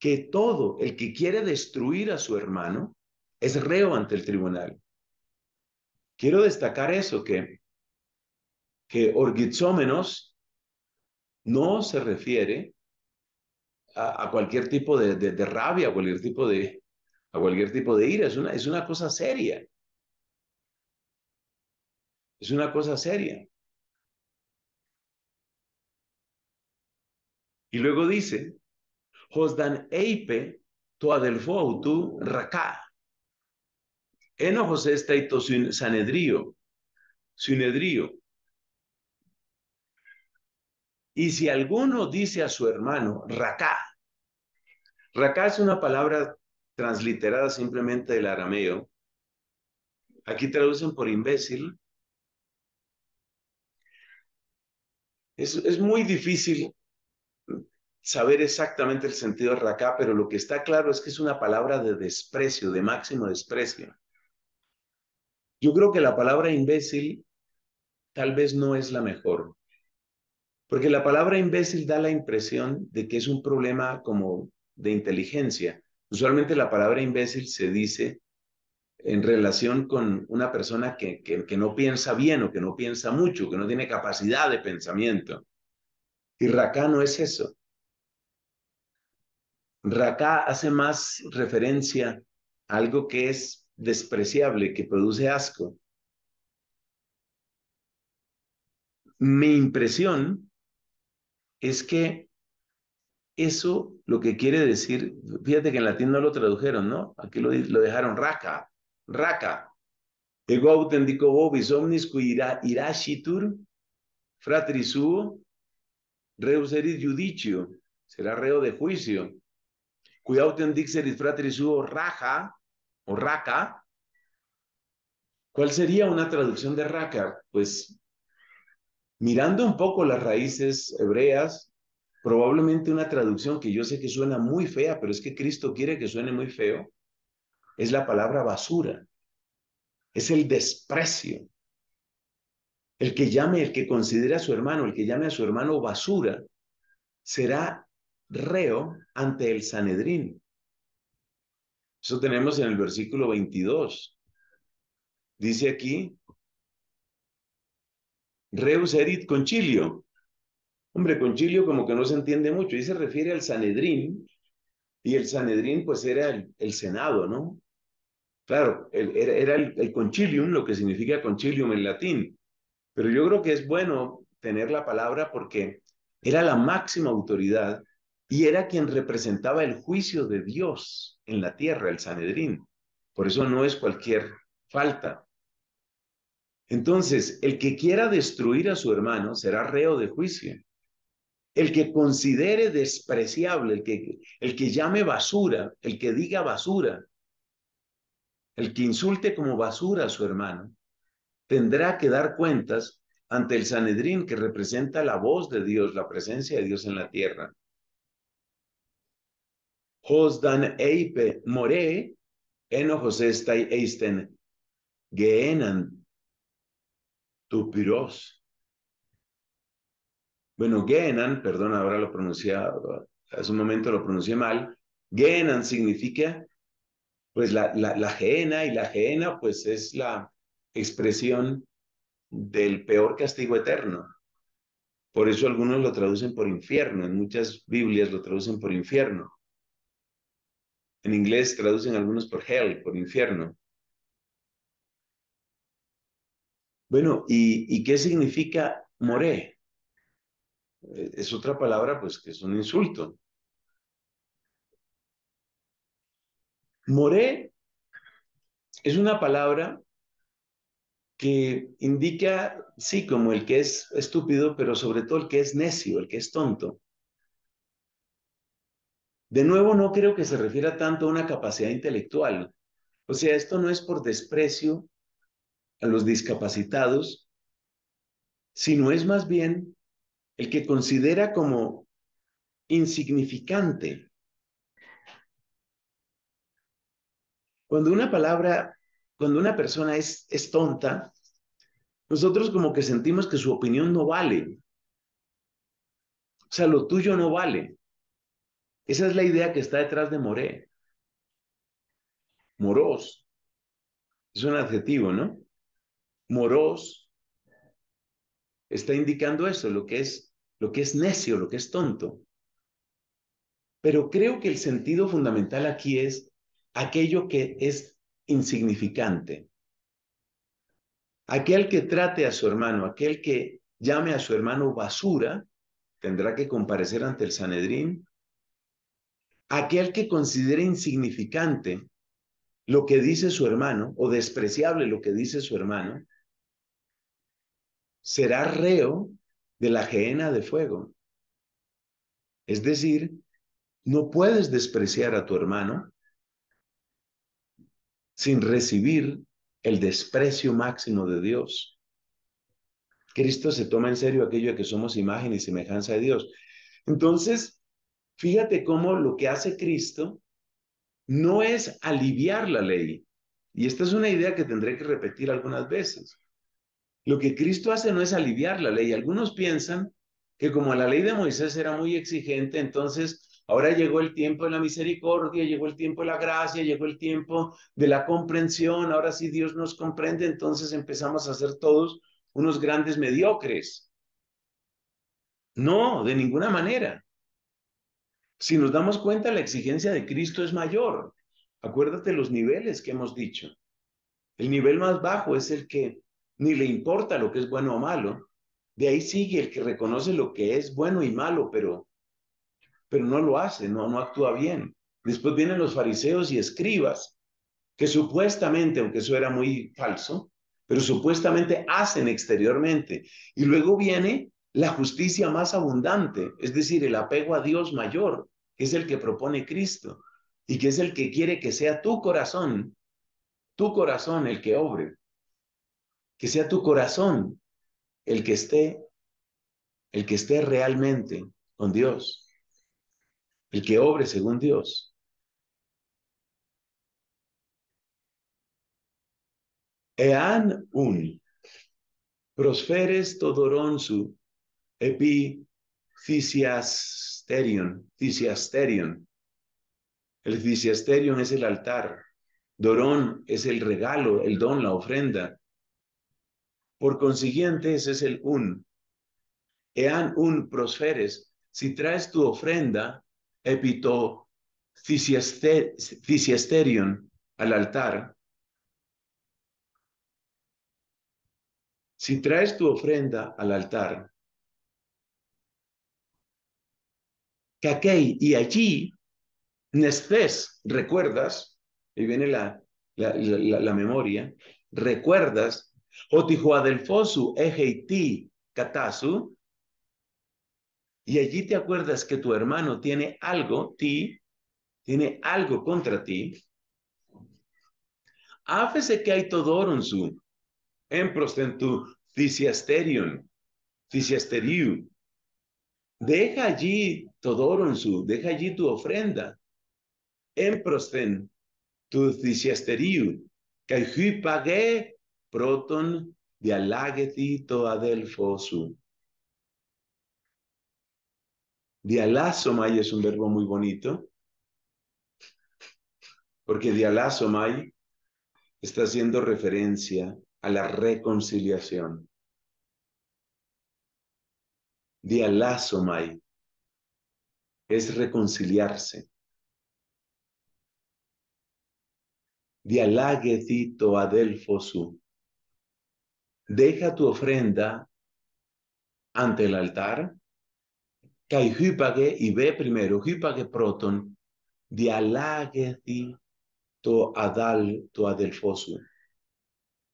que todo el que quiere destruir a su hermano es reo ante el tribunal. Quiero destacar eso, que, que orgizómenos no se refiere a, cualquier tipo de, rabia, a cualquier tipo de, a cualquier tipo de ira, es una, es una cosa seria. Es una cosa seria. Y luego dice, Josdan Eipe adelfo tu Raká. Eno José está Sanedrío, Sinedrío. Y si alguno dice a su hermano, Raká, Raká es una palabra transliterada simplemente del arameo. Aquí traducen por imbécil. Es, es muy difícil saber exactamente el sentido de raca, pero lo que está claro es que es una palabra de desprecio, de máximo desprecio. Yo creo que la palabra imbécil tal vez no es la mejor, porque la palabra imbécil da la impresión de que es un problema como de inteligencia. Usualmente la palabra imbécil se dice en relación con una persona que, que, no piensa bien o que no piensa mucho, que no tiene capacidad de pensamiento. Y raca no es eso. Raka hace más referencia a algo que es despreciable, que produce asco. Mi impresión es que eso lo que quiere decir, fíjate que en latín no lo tradujeron, ¿no? Aquí lo, dejaron raca, raca. Ego auténtico obis, omnis qui irashitur reuseris judicio, será reo de juicio dixeris su raja, o raca. ¿Cuál sería una traducción de raca? Pues mirando un poco las raíces hebreas, probablemente una traducción que yo sé que suena muy fea, pero es que Cristo quiere que suene muy feo, es la palabra basura. Es el desprecio. El que llame, el que considera a su hermano, el que llame a su hermano basura, será reo ante el Sanedrín. Eso tenemos en el versículo 22. Dice aquí, reus erit concilio. Hombre, concilio como que no se entiende mucho y se refiere al Sanedrín. Y el Sanedrín pues era el, Senado, ¿no? Claro, era, el, el concilium, lo que significa concilium en latín. Pero yo creo que es bueno tener la palabra porque era la máxima autoridad y era quien representaba el juicio de Dios en la tierra, el Sanedrín. Por eso no es cualquier falta. Entonces, el que quiera destruir a su hermano será reo de juicio. El que considere despreciable, el que, el que llame basura, el que diga basura, el que insulte como basura a su hermano, tendrá que dar cuentas ante el Sanedrín que representa la voz de Dios, la presencia de Dios en la tierra. Hosdan Eipe More, Eno José Stai Eisten, Geenan, Tupiros. Bueno, genan, perdón, ahora lo pronuncié, hace un momento lo pronuncié mal. Geenan significa, pues, la, la, la y la geena, pues, es la expresión del peor castigo eterno. Por eso algunos lo traducen por infierno, en muchas Biblias lo traducen por infierno. En inglés traducen algunos por hell, por infierno. Bueno, ¿y, qué significa moré? Eh, es otra palabra, pues, que es un insulto. Moré es una palabra que indica, sí, como el que es estúpido, pero sobre todo el que es necio, el que es tonto. De nuevo, no creo que se refiera tanto a una capacidad intelectual. O sea, esto no es por desprecio a los discapacitados, sino es más bien el que considera como insignificante. Cuando una palabra, cuando una persona es, es tonta, nosotros como que sentimos que su opinión no vale. O sea, lo tuyo no vale. Esa es la idea que está detrás de Moré. moros Es un adjetivo, ¿no? Moros está indicando eso, lo que es lo que es necio, lo que es tonto. Pero creo que el sentido fundamental aquí es aquello que es insignificante. Aquel que trate a su hermano, aquel que llame a su hermano basura, tendrá que comparecer ante el Sanedrín Aquel que considere insignificante lo que dice su hermano o despreciable lo que dice su hermano, será reo de la gehenna de fuego. Es decir, no puedes despreciar a tu hermano sin recibir el desprecio máximo de Dios. Cristo se toma en serio aquello que somos imagen y semejanza de Dios. Entonces, Fíjate cómo lo que hace Cristo no es aliviar la ley. Y esta es una idea que tendré que repetir algunas veces. Lo que Cristo hace no es aliviar la ley. Algunos piensan que como la ley de Moisés era muy exigente, entonces ahora llegó el tiempo de la misericordia, llegó el tiempo de la gracia, llegó el tiempo de la comprensión, ahora sí Dios nos comprende, entonces empezamos a ser todos unos grandes mediocres. No, de ninguna manera. Si nos damos cuenta, la exigencia de Cristo es mayor. Acuérdate los niveles que hemos dicho. El nivel más bajo es el que ni le importa lo que es bueno o malo. De ahí sigue el que reconoce lo que es bueno y malo, pero, pero no lo hace, no, no actúa bien. Después vienen los fariseos y escribas, que supuestamente, aunque eso era muy falso, pero supuestamente hacen exteriormente. Y luego viene la justicia más abundante, es decir, el apego a Dios mayor, que es el que propone Cristo y que es el que quiere que sea tu corazón, tu corazón el que obre, que sea tu corazón el que esté, el que esté realmente con Dios, el que obre según Dios. Ean un prosferes todoronsu, epithisiasterion, El thisiasterion es el altar, dorón es el regalo, el don, la ofrenda. Por consiguiente, ese es el un. Ean un prosferes, si traes tu ofrenda, epito al altar, si traes tu ofrenda al altar, y allí, recuerdas, ahí viene la, la, la, memoria, recuerdas, Otijuadelfosu ejeiti katasu, y allí te acuerdas que tu hermano tiene algo, ti, tiene algo contra ti. Áfese que hay en emprostentu thisiasterion, thisiasteriu. Deja allí su, deja allí tu ofrenda. en Emprosten tu disiasteriu que pagué proton dialageti adelfosu. Dialazomai es un verbo muy bonito, porque dialazomai está haciendo referencia a la reconciliación. Dialazomai es reconciliarse. to adelfosu. Deja tu ofrenda ante el altar. Kai y ve primero, hüpage proton, dialageti to adal to adelfosu.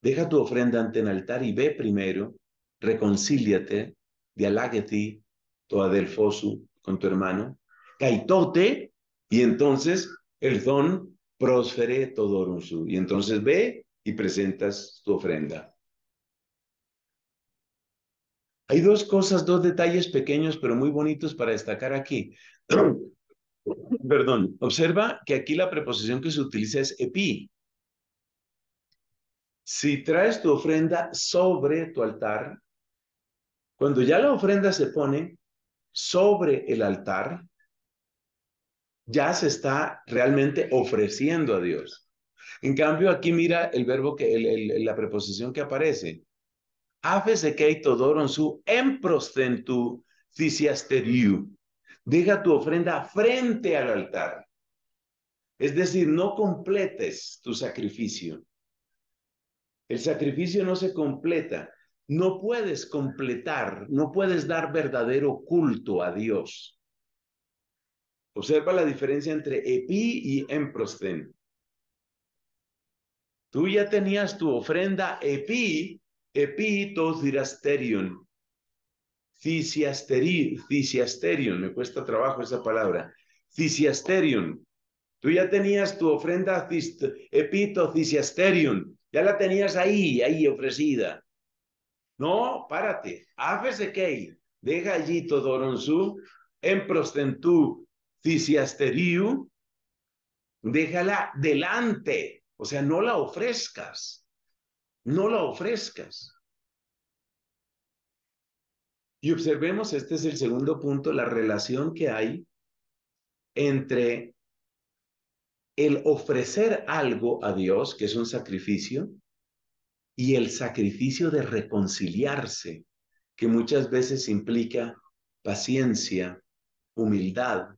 Deja tu ofrenda ante el altar y ve primero, reconcíliate, Dialágeti to adelfosu con tu hermano caitote, y entonces el don prosfere todo Y entonces ve y presentas tu ofrenda. Hay dos cosas, dos detalles pequeños, pero muy bonitos para destacar aquí. Perdón, observa que aquí la preposición que se utiliza es epi. Si traes tu ofrenda sobre tu altar, cuando ya la ofrenda se pone sobre el altar, ya se está realmente ofreciendo a Dios. En cambio, aquí mira el verbo que, la preposición que aparece. todoron su em Deja tu ofrenda frente al altar. Es decir, no completes tu sacrificio. El sacrificio no se completa. No puedes completar, no puedes dar verdadero culto a Dios Observa la diferencia entre epí y emprosten. Tú ya tenías tu ofrenda epí, epi tos Cisiasterion, me cuesta trabajo esa palabra. Cisiasterion. Tú ya tenías tu ofrenda epito cisiasterion. Ya la tenías ahí, ahí ofrecida. No, párate. de que deja allí todo su en tú. Tisiasteriu, déjala delante, o sea, no la ofrezcas, no la ofrezcas. Y observemos, este es el segundo punto, la relación que hay entre el ofrecer algo a Dios, que es un sacrificio, y el sacrificio de reconciliarse, que muchas veces implica paciencia, humildad,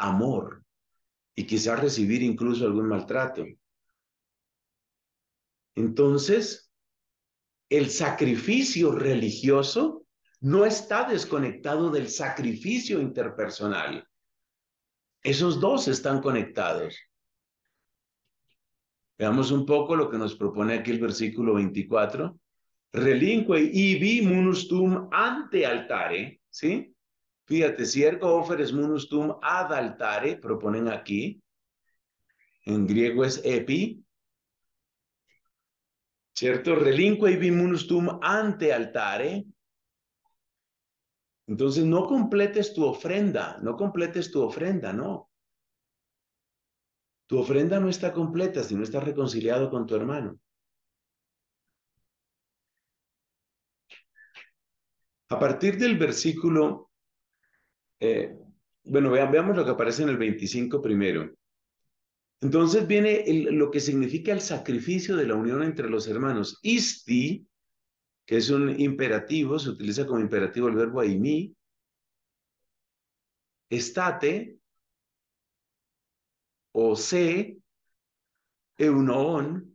amor y quizás recibir incluso algún maltrato. Entonces, el sacrificio religioso no está desconectado del sacrificio interpersonal. Esos dos están conectados. Veamos un poco lo que nos propone aquí el versículo 24. Relinque ibi munus ante altare, ¿sí? Fíjate, si ergo oferes munus ad altare, proponen aquí, en griego es epi, ¿cierto? Relinque ibi munus tum ante altare. Entonces no completes tu ofrenda, no completes tu ofrenda, no. Tu ofrenda no está completa si no estás reconciliado con tu hermano. A partir del versículo eh, bueno, veamos lo que aparece en el 25 primero. Entonces viene lo que significa el sacrificio de la unión entre los hermanos. Isti, que es un imperativo, se utiliza como imperativo el verbo aimi. Estate, o se, eunoon.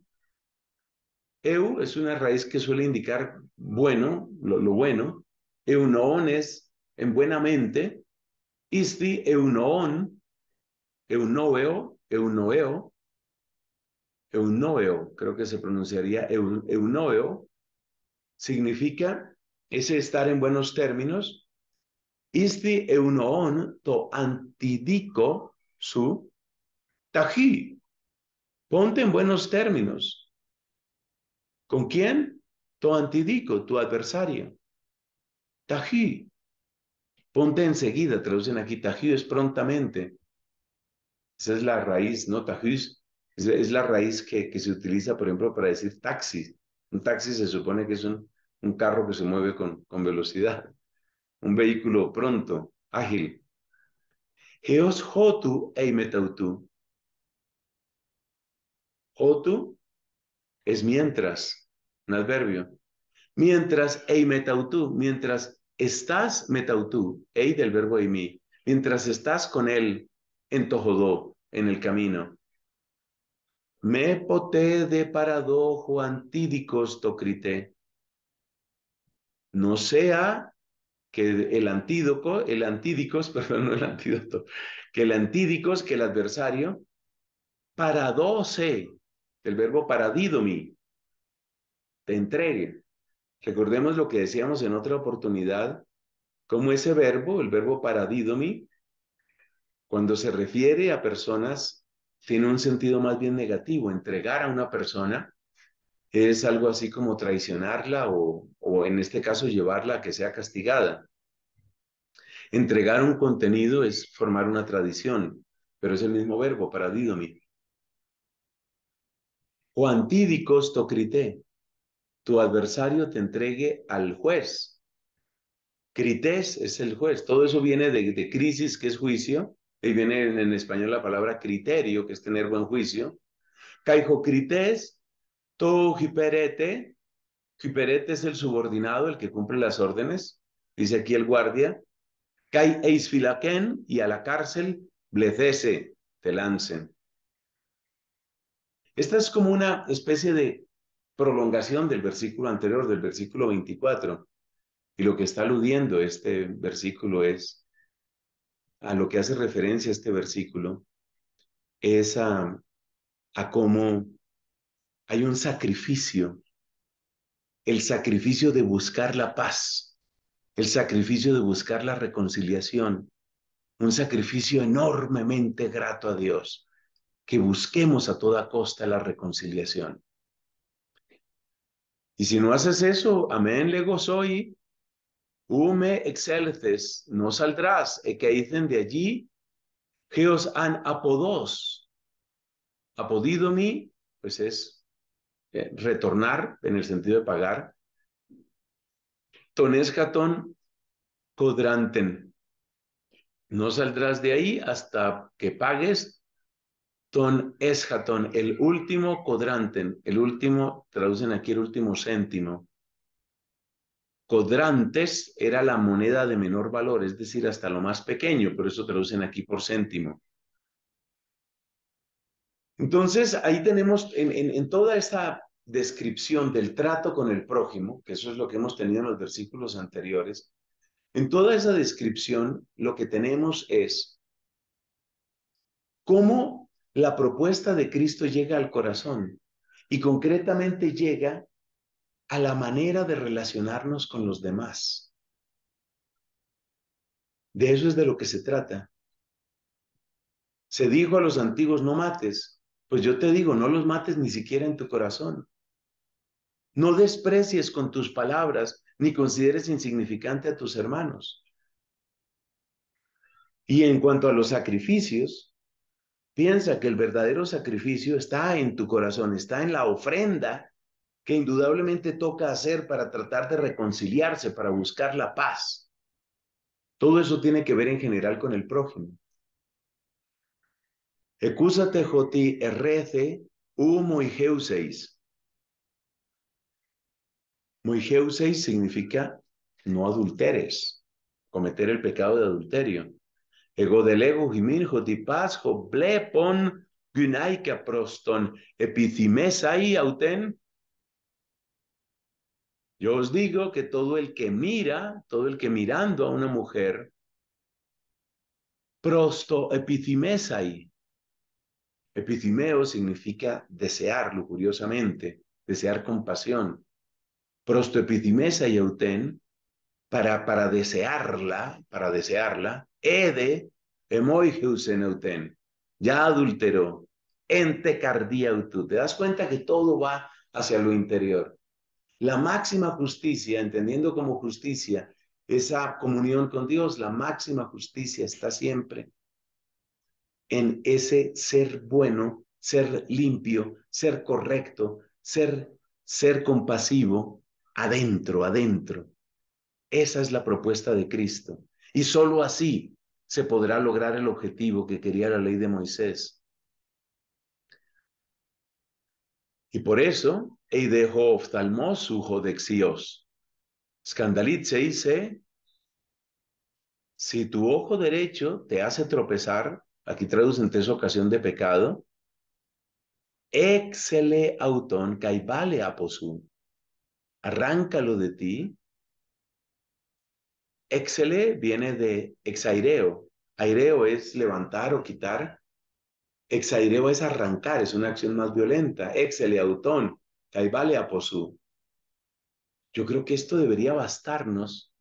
Eu es una raíz que suele indicar bueno, lo, bueno. Eunoon es en buena mente. Isti eunoon, eunoeo, eunoeo, eunoeo, creo que se pronunciaría eunoeo, significa ese estar en buenos términos. Isti eunoon to antidico su tají. Ponte en buenos términos. ¿Con quién? TO antidico, tu adversario. Tají, Ponte enseguida, traducen aquí, es prontamente. Esa es la raíz, ¿no? Tajus es, la raíz que, se utiliza, por ejemplo, para decir taxi. Un taxi se supone que es un, carro que se mueve con, con velocidad, un vehículo pronto, ágil. Geos hotu eimetautu. Hotu es mientras, un adverbio. Mientras eimetautu, mientras estás metautú, ey del verbo mí, mientras estás con él en Tojodó, en el camino. Me poté de paradojo antídicos tocrité. No sea que el antídico, el antídicos, perdón, no el antídoto, que el antídicos, que el adversario, paradoce, del verbo paradidomi, te entregue. Recordemos lo que decíamos en otra oportunidad, como ese verbo, el verbo paradidomi, cuando se refiere a personas, tiene un sentido más bien negativo. Entregar a una persona es algo así como traicionarla o, en este caso llevarla a que sea castigada. Entregar un contenido es formar una tradición, pero es el mismo verbo, paradidomi. O antídicos tocrité tu adversario te entregue al juez. Crités es el juez. Todo eso viene de, crisis, que es juicio. Y viene en, español la palabra criterio, que es tener buen juicio. Caijo crités, to hiperete. Hiperete es el subordinado, el que cumple las órdenes. Dice aquí el guardia. Cai eisfilaken y a la cárcel blecese, te lancen. Esta es como una especie de prolongación del versículo anterior, del versículo 24. Y lo que está aludiendo este versículo es, a lo que hace referencia este versículo, es a, a cómo hay un sacrificio, el sacrificio de buscar la paz, el sacrificio de buscar la reconciliación, un sacrificio enormemente grato a Dios, que busquemos a toda costa la reconciliación. Y si no haces eso, amén, lego soy, hume excelces, no saldrás, e que dicen de allí, geos os han apodos. Apodido mi, pues es eh, retornar en el sentido de pagar. Tonescaton codranten. No saldrás de ahí hasta que pagues es el último cuadrante, el último, traducen aquí el último céntimo. Cuadrantes era la moneda de menor valor, es decir, hasta lo más pequeño, pero eso traducen aquí por céntimo. Entonces, ahí tenemos en, en toda esta descripción del trato con el prójimo, que eso es lo que hemos tenido en los versículos anteriores, en toda esa descripción lo que tenemos es cómo la propuesta de Cristo llega al corazón y concretamente llega a la manera de relacionarnos con los demás. De eso es de lo que se trata. Se dijo a los antiguos, no mates. Pues yo te digo, no los mates ni siquiera en tu corazón. No desprecies con tus palabras ni consideres insignificante a tus hermanos. Y en cuanto a los sacrificios, Piensa que el verdadero sacrificio está en tu corazón, está en la ofrenda que indudablemente toca hacer para tratar de reconciliarse, para buscar la paz. Todo eso tiene que ver en general con el prójimo. Ecúsate joti errece u moigeuseis. Moigeuseis significa no adulteres, cometer el pecado de adulterio jimin blepon, gunaika proston ahí auten. Yo os digo que todo el que mira, todo el que mirando a una mujer, prosto epicimes ahí. Epicimeo significa desear lujuriosamente, desear compasión. Prosto epicimesa y autén para, para desearla, para desearla, Ede, ya adulteró, ente cardiautu. Te das cuenta que todo va hacia lo interior. La máxima justicia, entendiendo como justicia esa comunión con Dios, la máxima justicia está siempre en ese ser bueno, ser limpio, ser correcto, ser, ser compasivo, adentro, adentro. Esa es la propuesta de Cristo. Y sólo así se podrá lograr el objetivo que quería la ley de Moisés. Y por eso, Eidejo oftalmos ujo xios. Escandalice dice: si tu ojo derecho te hace tropezar, aquí traducen es ocasión de pecado, excele auton caibale aposú. Arráncalo de ti Exele viene de exaireo. Aireo es levantar o quitar. Exaireo es arrancar, es una acción más violenta. Exele, autón, caibale aposú. Yo creo que esto debería bastarnos.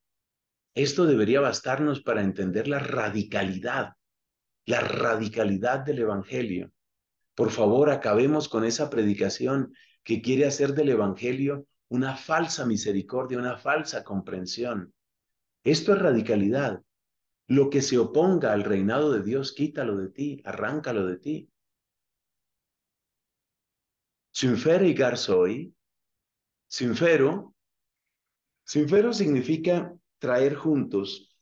Esto debería bastarnos para entender la radicalidad, la radicalidad del Evangelio. Por favor, acabemos con esa predicación que quiere hacer del Evangelio una falsa misericordia, una falsa comprensión. Esto es radicalidad. Lo que se oponga al reinado de Dios, quítalo de ti, arráncalo de ti. Sinfero y garzoi. Sinfero. Sinfero significa traer juntos.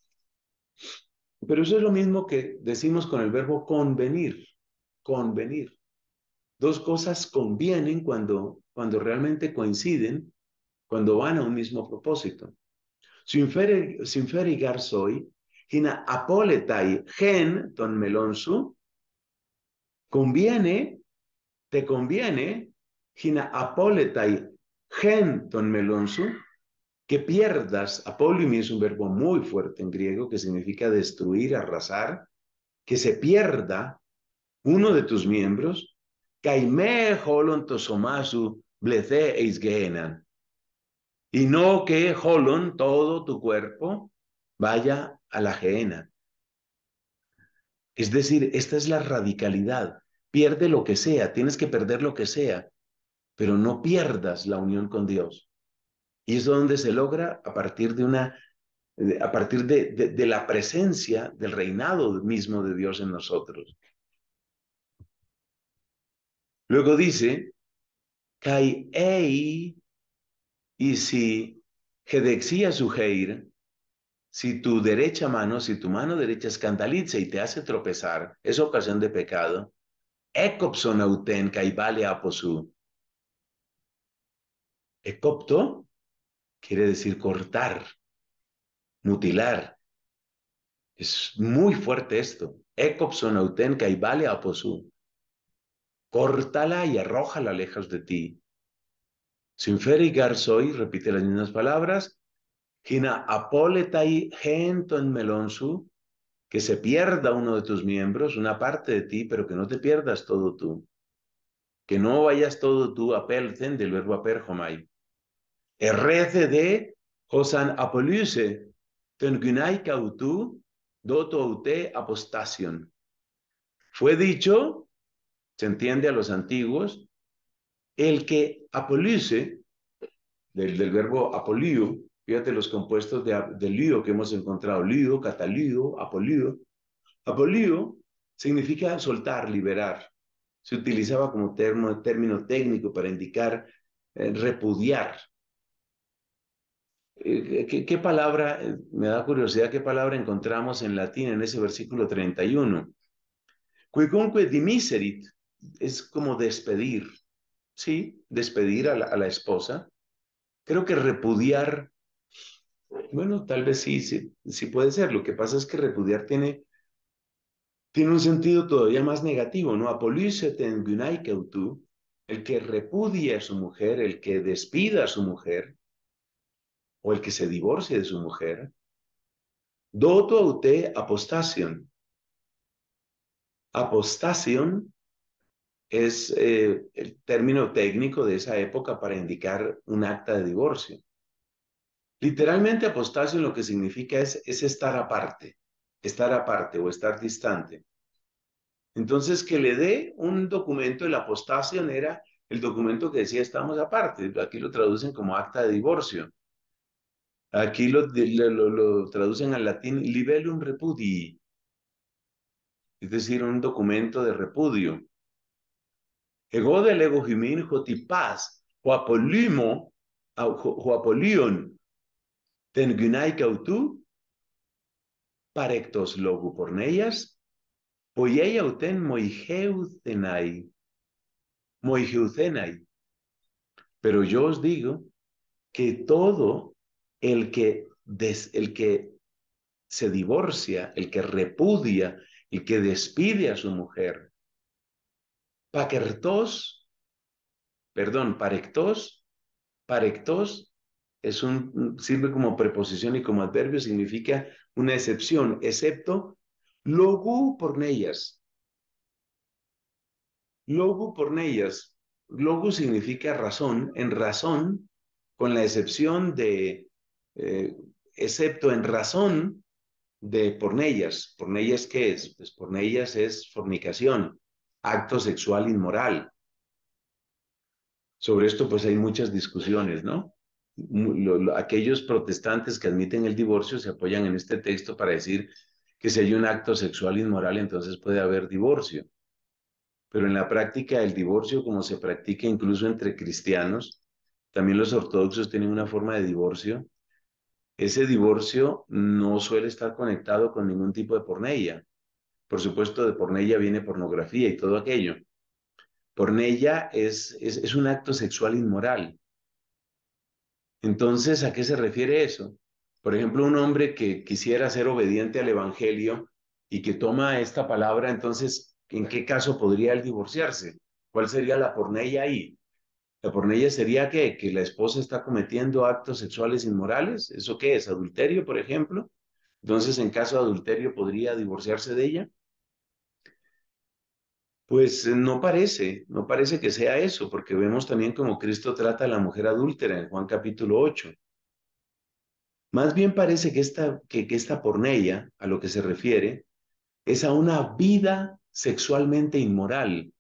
Pero eso es lo mismo que decimos con el verbo convenir. Convenir. Dos cosas convienen cuando, cuando realmente coinciden, cuando van a un mismo propósito. Sinferi soy hina apoletai gen ton melonsu, conviene, te conviene, hina apoletai gen ton melonsu, que pierdas, apolimi es un verbo muy fuerte en griego que significa destruir, arrasar, que se pierda uno de tus miembros, caime holon tosomasu blece gehenan y no que holon, todo tu cuerpo, vaya a la Geena. Es decir, esta es la radicalidad. Pierde lo que sea, tienes que perder lo que sea, pero no pierdas la unión con Dios. Y es donde se logra a partir de una a partir de, de, la presencia del reinado mismo de Dios en nosotros. Luego dice, Kai ei y si Gedexia Sujeir, si tu derecha mano, si tu mano derecha escandaliza y te hace tropezar, es ocasión de pecado, Ecopson auten caibale aposu. Ecopto quiere decir cortar, mutilar. Es muy fuerte esto. Ecopson auten caibale aposu. Córtala y arrójala lejos de ti. Sinferi soy, repite las mismas palabras. gina apoletai genton melonsu, que se pierda uno de tus miembros, una parte de ti, pero que no te pierdas todo tú. Que no vayas todo tú, a apelten del verbo aperjomai. de Josan Apoluse, Tengunai cautu, Doto Apostasion. Fue dicho, se entiende a los antiguos, el que apolice, del, verbo apolio, fíjate los compuestos de, lío que hemos encontrado, lío, catalío, apolio. Apolio significa soltar, liberar. Se utilizaba como término técnico para indicar eh, repudiar. Eh, ¿qué, palabra, eh, me da curiosidad, qué palabra encontramos en latín en ese versículo 31? Quicunque dimiserit es como despedir, sí, despedir a la, esposa. Creo que repudiar, bueno, tal vez sí, sí, puede ser. Lo que pasa es que repudiar tiene, tiene un sentido todavía más negativo, ¿no? en el que repudie a su mujer, el que despida a su mujer, o el que se divorcie de su mujer. Doto auté apostación. Apostación es eh, el término técnico de esa época para indicar un acta de divorcio. Literalmente apostasio lo que significa es, es estar aparte, estar aparte o estar distante. Entonces, que le dé un documento, el apostación era el documento que decía estamos aparte. Aquí lo traducen como acta de divorcio. Aquí lo, lo, traducen al latín libellum repudi. es decir, un documento de repudio. Ego Egode legojimin jotipaz, apolión, ten tengunai cautú, parectos logu porneias, poyei auten moijeucenai, moijeucenai. Pero yo os digo que todo el que, el que se divorcia, el que repudia, el que despide a su mujer, Paquertos, perdón, parectos, parectos es un, sirve como preposición y como adverbio, significa una excepción, excepto logu porneias. Logu porneias. Logu significa razón, en razón, con la excepción de, eh, excepto en razón de PORNEIAS, PORNEIAS qué es? Pues pornellas es fornicación acto sexual inmoral. Sobre esto pues hay muchas discusiones, ¿no? aquellos protestantes que admiten el divorcio se apoyan en este texto para decir que si hay un acto sexual inmoral entonces puede haber divorcio. Pero en la práctica el divorcio como se practica incluso entre cristianos, también los ortodoxos tienen una forma de divorcio. Ese divorcio no suele estar conectado con ningún tipo de porneia. Por supuesto, de pornella viene pornografía y todo aquello. Pornella es, es, un acto sexual inmoral. Entonces, ¿a qué se refiere eso? Por ejemplo, un hombre que quisiera ser obediente al Evangelio y que toma esta palabra, entonces, ¿en qué caso podría él divorciarse? ¿Cuál sería la pornella ahí? La pornella sería que, que la esposa está cometiendo actos sexuales inmorales. ¿Eso qué es? ¿Adulterio, por ejemplo? Entonces, en caso de adulterio, ¿podría divorciarse de ella? Pues eh, no parece, no parece que sea eso, porque vemos también cómo Cristo trata a la mujer adúltera en Juan capítulo 8. Más bien parece que esta, que, que esta pornella, a lo que se refiere, es a una vida sexualmente inmoral.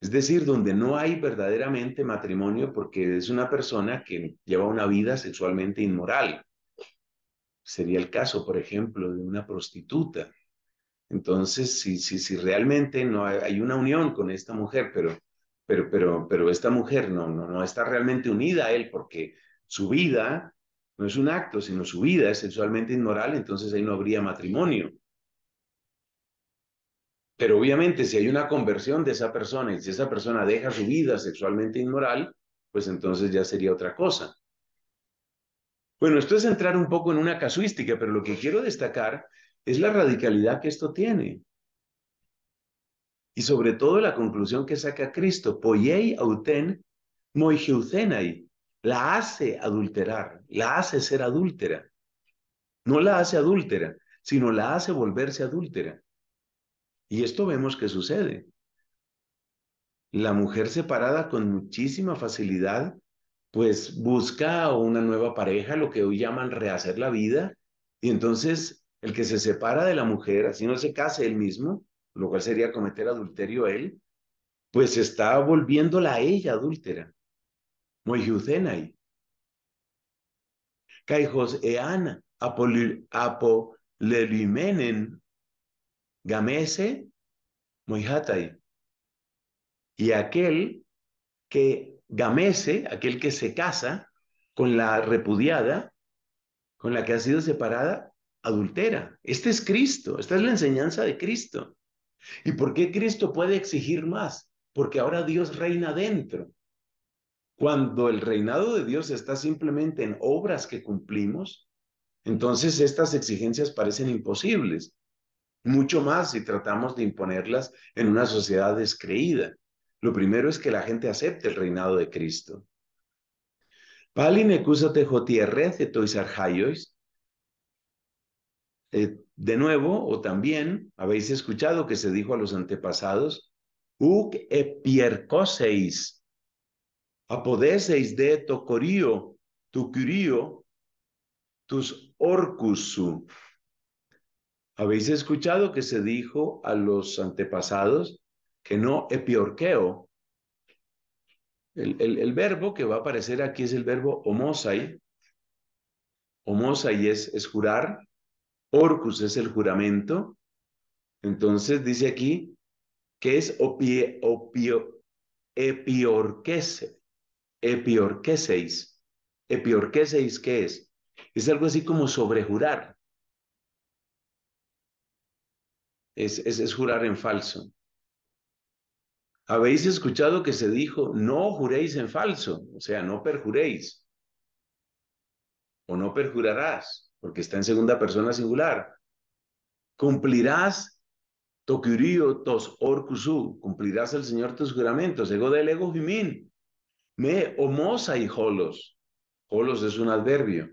Es decir, donde no hay verdaderamente matrimonio porque es una persona que lleva una vida sexualmente inmoral. Sería el caso, por ejemplo, de una prostituta entonces, si, si realmente no hay, una unión con esta mujer, pero, pero, pero, pero esta mujer no, no, no está realmente unida a él porque su vida no es un acto, sino su vida es sexualmente inmoral, entonces ahí no habría matrimonio. Pero obviamente si hay una conversión de esa persona y si esa persona deja su vida sexualmente inmoral, pues entonces ya sería otra cosa. Bueno, esto es entrar un poco en una casuística, pero lo que quiero destacar es la radicalidad que esto tiene. Y sobre todo la conclusión que saca Cristo, Poyei auten moigiucenai, la hace adulterar, la hace ser adúltera. No la hace adúltera, sino la hace volverse adúltera. Y esto vemos que sucede. La mujer separada con muchísima facilidad, pues busca una nueva pareja, lo que hoy llaman rehacer la vida, y entonces el que se separa de la mujer, así no se case él mismo, lo cual sería cometer adulterio él, pues está volviéndola a ella adúltera. muy Caijos ean apolelimenen gamese Y aquel que gamese, aquel que se casa con la repudiada, con la que ha sido separada, adultera. Este es Cristo, esta es la enseñanza de Cristo. ¿Y por qué Cristo puede exigir más? Porque ahora Dios reina dentro. Cuando el reinado de Dios está simplemente en obras que cumplimos, entonces estas exigencias parecen imposibles. Mucho más si tratamos de imponerlas en una sociedad descreída. Lo primero es que la gente acepte el reinado de Cristo. Palin eh, de nuevo, o también habéis escuchado que se dijo a los antepasados, uc epiercoseis, apodeseis de tocorío, tucurío, tus orcusu. Habéis escuchado que se dijo a los antepasados que no epiorqueo. El, el, verbo que va a aparecer aquí es el verbo homosai. Homosai es, es jurar, Orcus es el juramento. Entonces dice aquí que es opio, epiorquese, epiorqueseis. Epiorqueseis, ¿qué es? Es algo así como sobrejurar. Es, es jurar en falso. Habéis escuchado que se dijo, no juréis en falso, o sea, no perjuréis o no perjurarás porque está en segunda persona singular. Cumplirás tocurío tos orkusu, cumplirás el Señor tus juramentos, ego del ego jimín, me homosa y holos. Holos es un adverbio.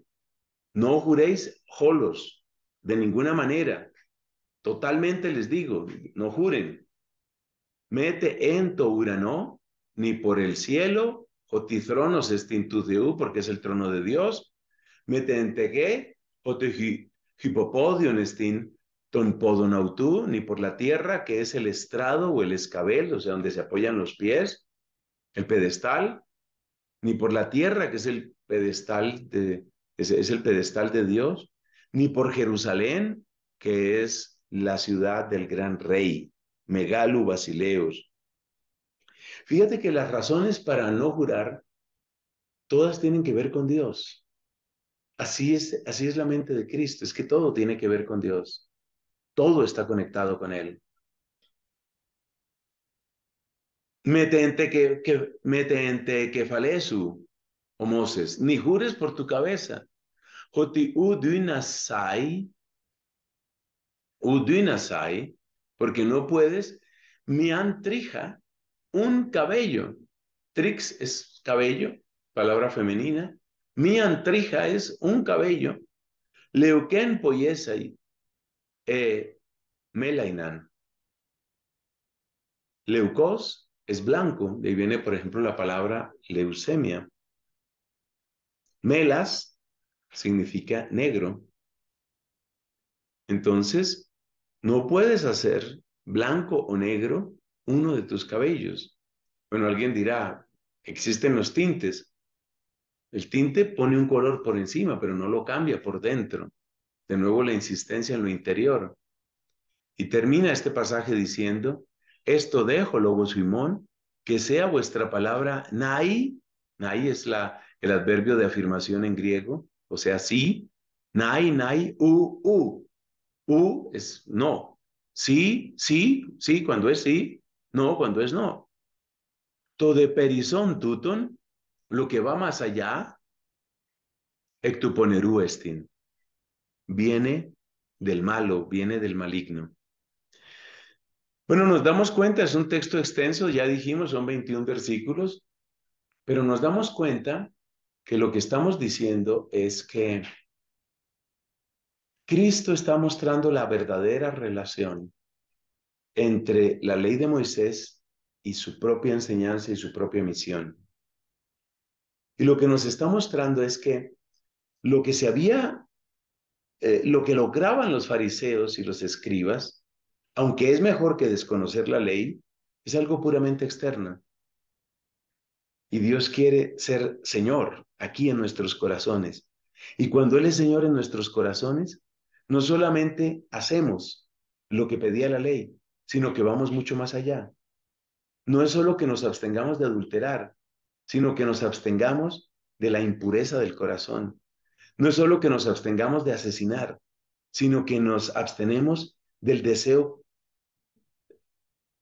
No juréis holos, de ninguna manera. Totalmente les digo, no juren. Mete en to urano, ni por el cielo, o tronos estintud de porque es el trono de Dios, mete en metentegué, ni por la tierra, que es el estrado o el escabel, o sea, donde se apoyan los pies, el pedestal, ni por la tierra, que es el pedestal de, es, el pedestal de Dios, ni por Jerusalén, que es la ciudad del gran rey, Megalu Basileus. Fíjate que las razones para no jurar, todas tienen que ver con Dios. Así es, así es la mente de Cristo, es que todo tiene que ver con Dios. Todo está conectado con Él. Metente que, que, falesu, o oh Moses, ni jures por tu cabeza. Joti porque no puedes, mi antrija, un cabello. Trix es cabello, palabra femenina, mi antrija es un cabello. Leuquén poyesai e eh, melainan. Leucos es blanco, de ahí viene, por ejemplo, la palabra leucemia. Melas significa negro. Entonces, no puedes hacer blanco o negro uno de tus cabellos. Bueno, alguien dirá, existen los tintes. El tinte pone un color por encima, pero no lo cambia por dentro. De nuevo la insistencia en lo interior. Y termina este pasaje diciendo, esto dejo, Lobo Simón, que sea vuestra palabra nai, nai es la, el adverbio de afirmación en griego, o sea, sí, nai, nai, u, u. U es no. Sí, sí, sí, cuando es sí, no, cuando es no. Todo de perison tuton, lo que va más allá, ectuponerú estin, viene del malo, viene del maligno. Bueno, nos damos cuenta, es un texto extenso, ya dijimos, son 21 versículos, pero nos damos cuenta que lo que estamos diciendo es que Cristo está mostrando la verdadera relación entre la ley de Moisés y su propia enseñanza y su propia misión. Y lo que nos está mostrando es que lo que se había, eh, lo que lograban los fariseos y los escribas, aunque es mejor que desconocer la ley, es algo puramente externo. Y Dios quiere ser Señor aquí en nuestros corazones. Y cuando Él es Señor en nuestros corazones, no solamente hacemos lo que pedía la ley, sino que vamos mucho más allá. No es solo que nos abstengamos de adulterar, sino que nos abstengamos de la impureza del corazón. No es solo que nos abstengamos de asesinar, sino que nos abstenemos del deseo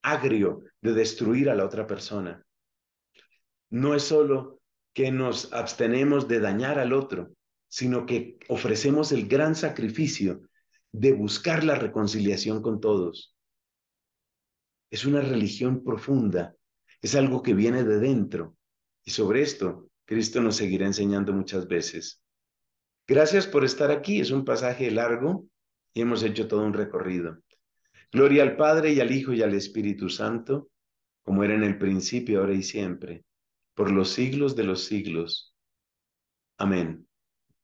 agrio de destruir a la otra persona. No es solo que nos abstenemos de dañar al otro, sino que ofrecemos el gran sacrificio de buscar la reconciliación con todos. Es una religión profunda, es algo que viene de dentro, y sobre esto, Cristo nos seguirá enseñando muchas veces. Gracias por estar aquí. Es un pasaje largo y hemos hecho todo un recorrido. Gloria al Padre y al Hijo y al Espíritu Santo, como era en el principio, ahora y siempre, por los siglos de los siglos. Amén.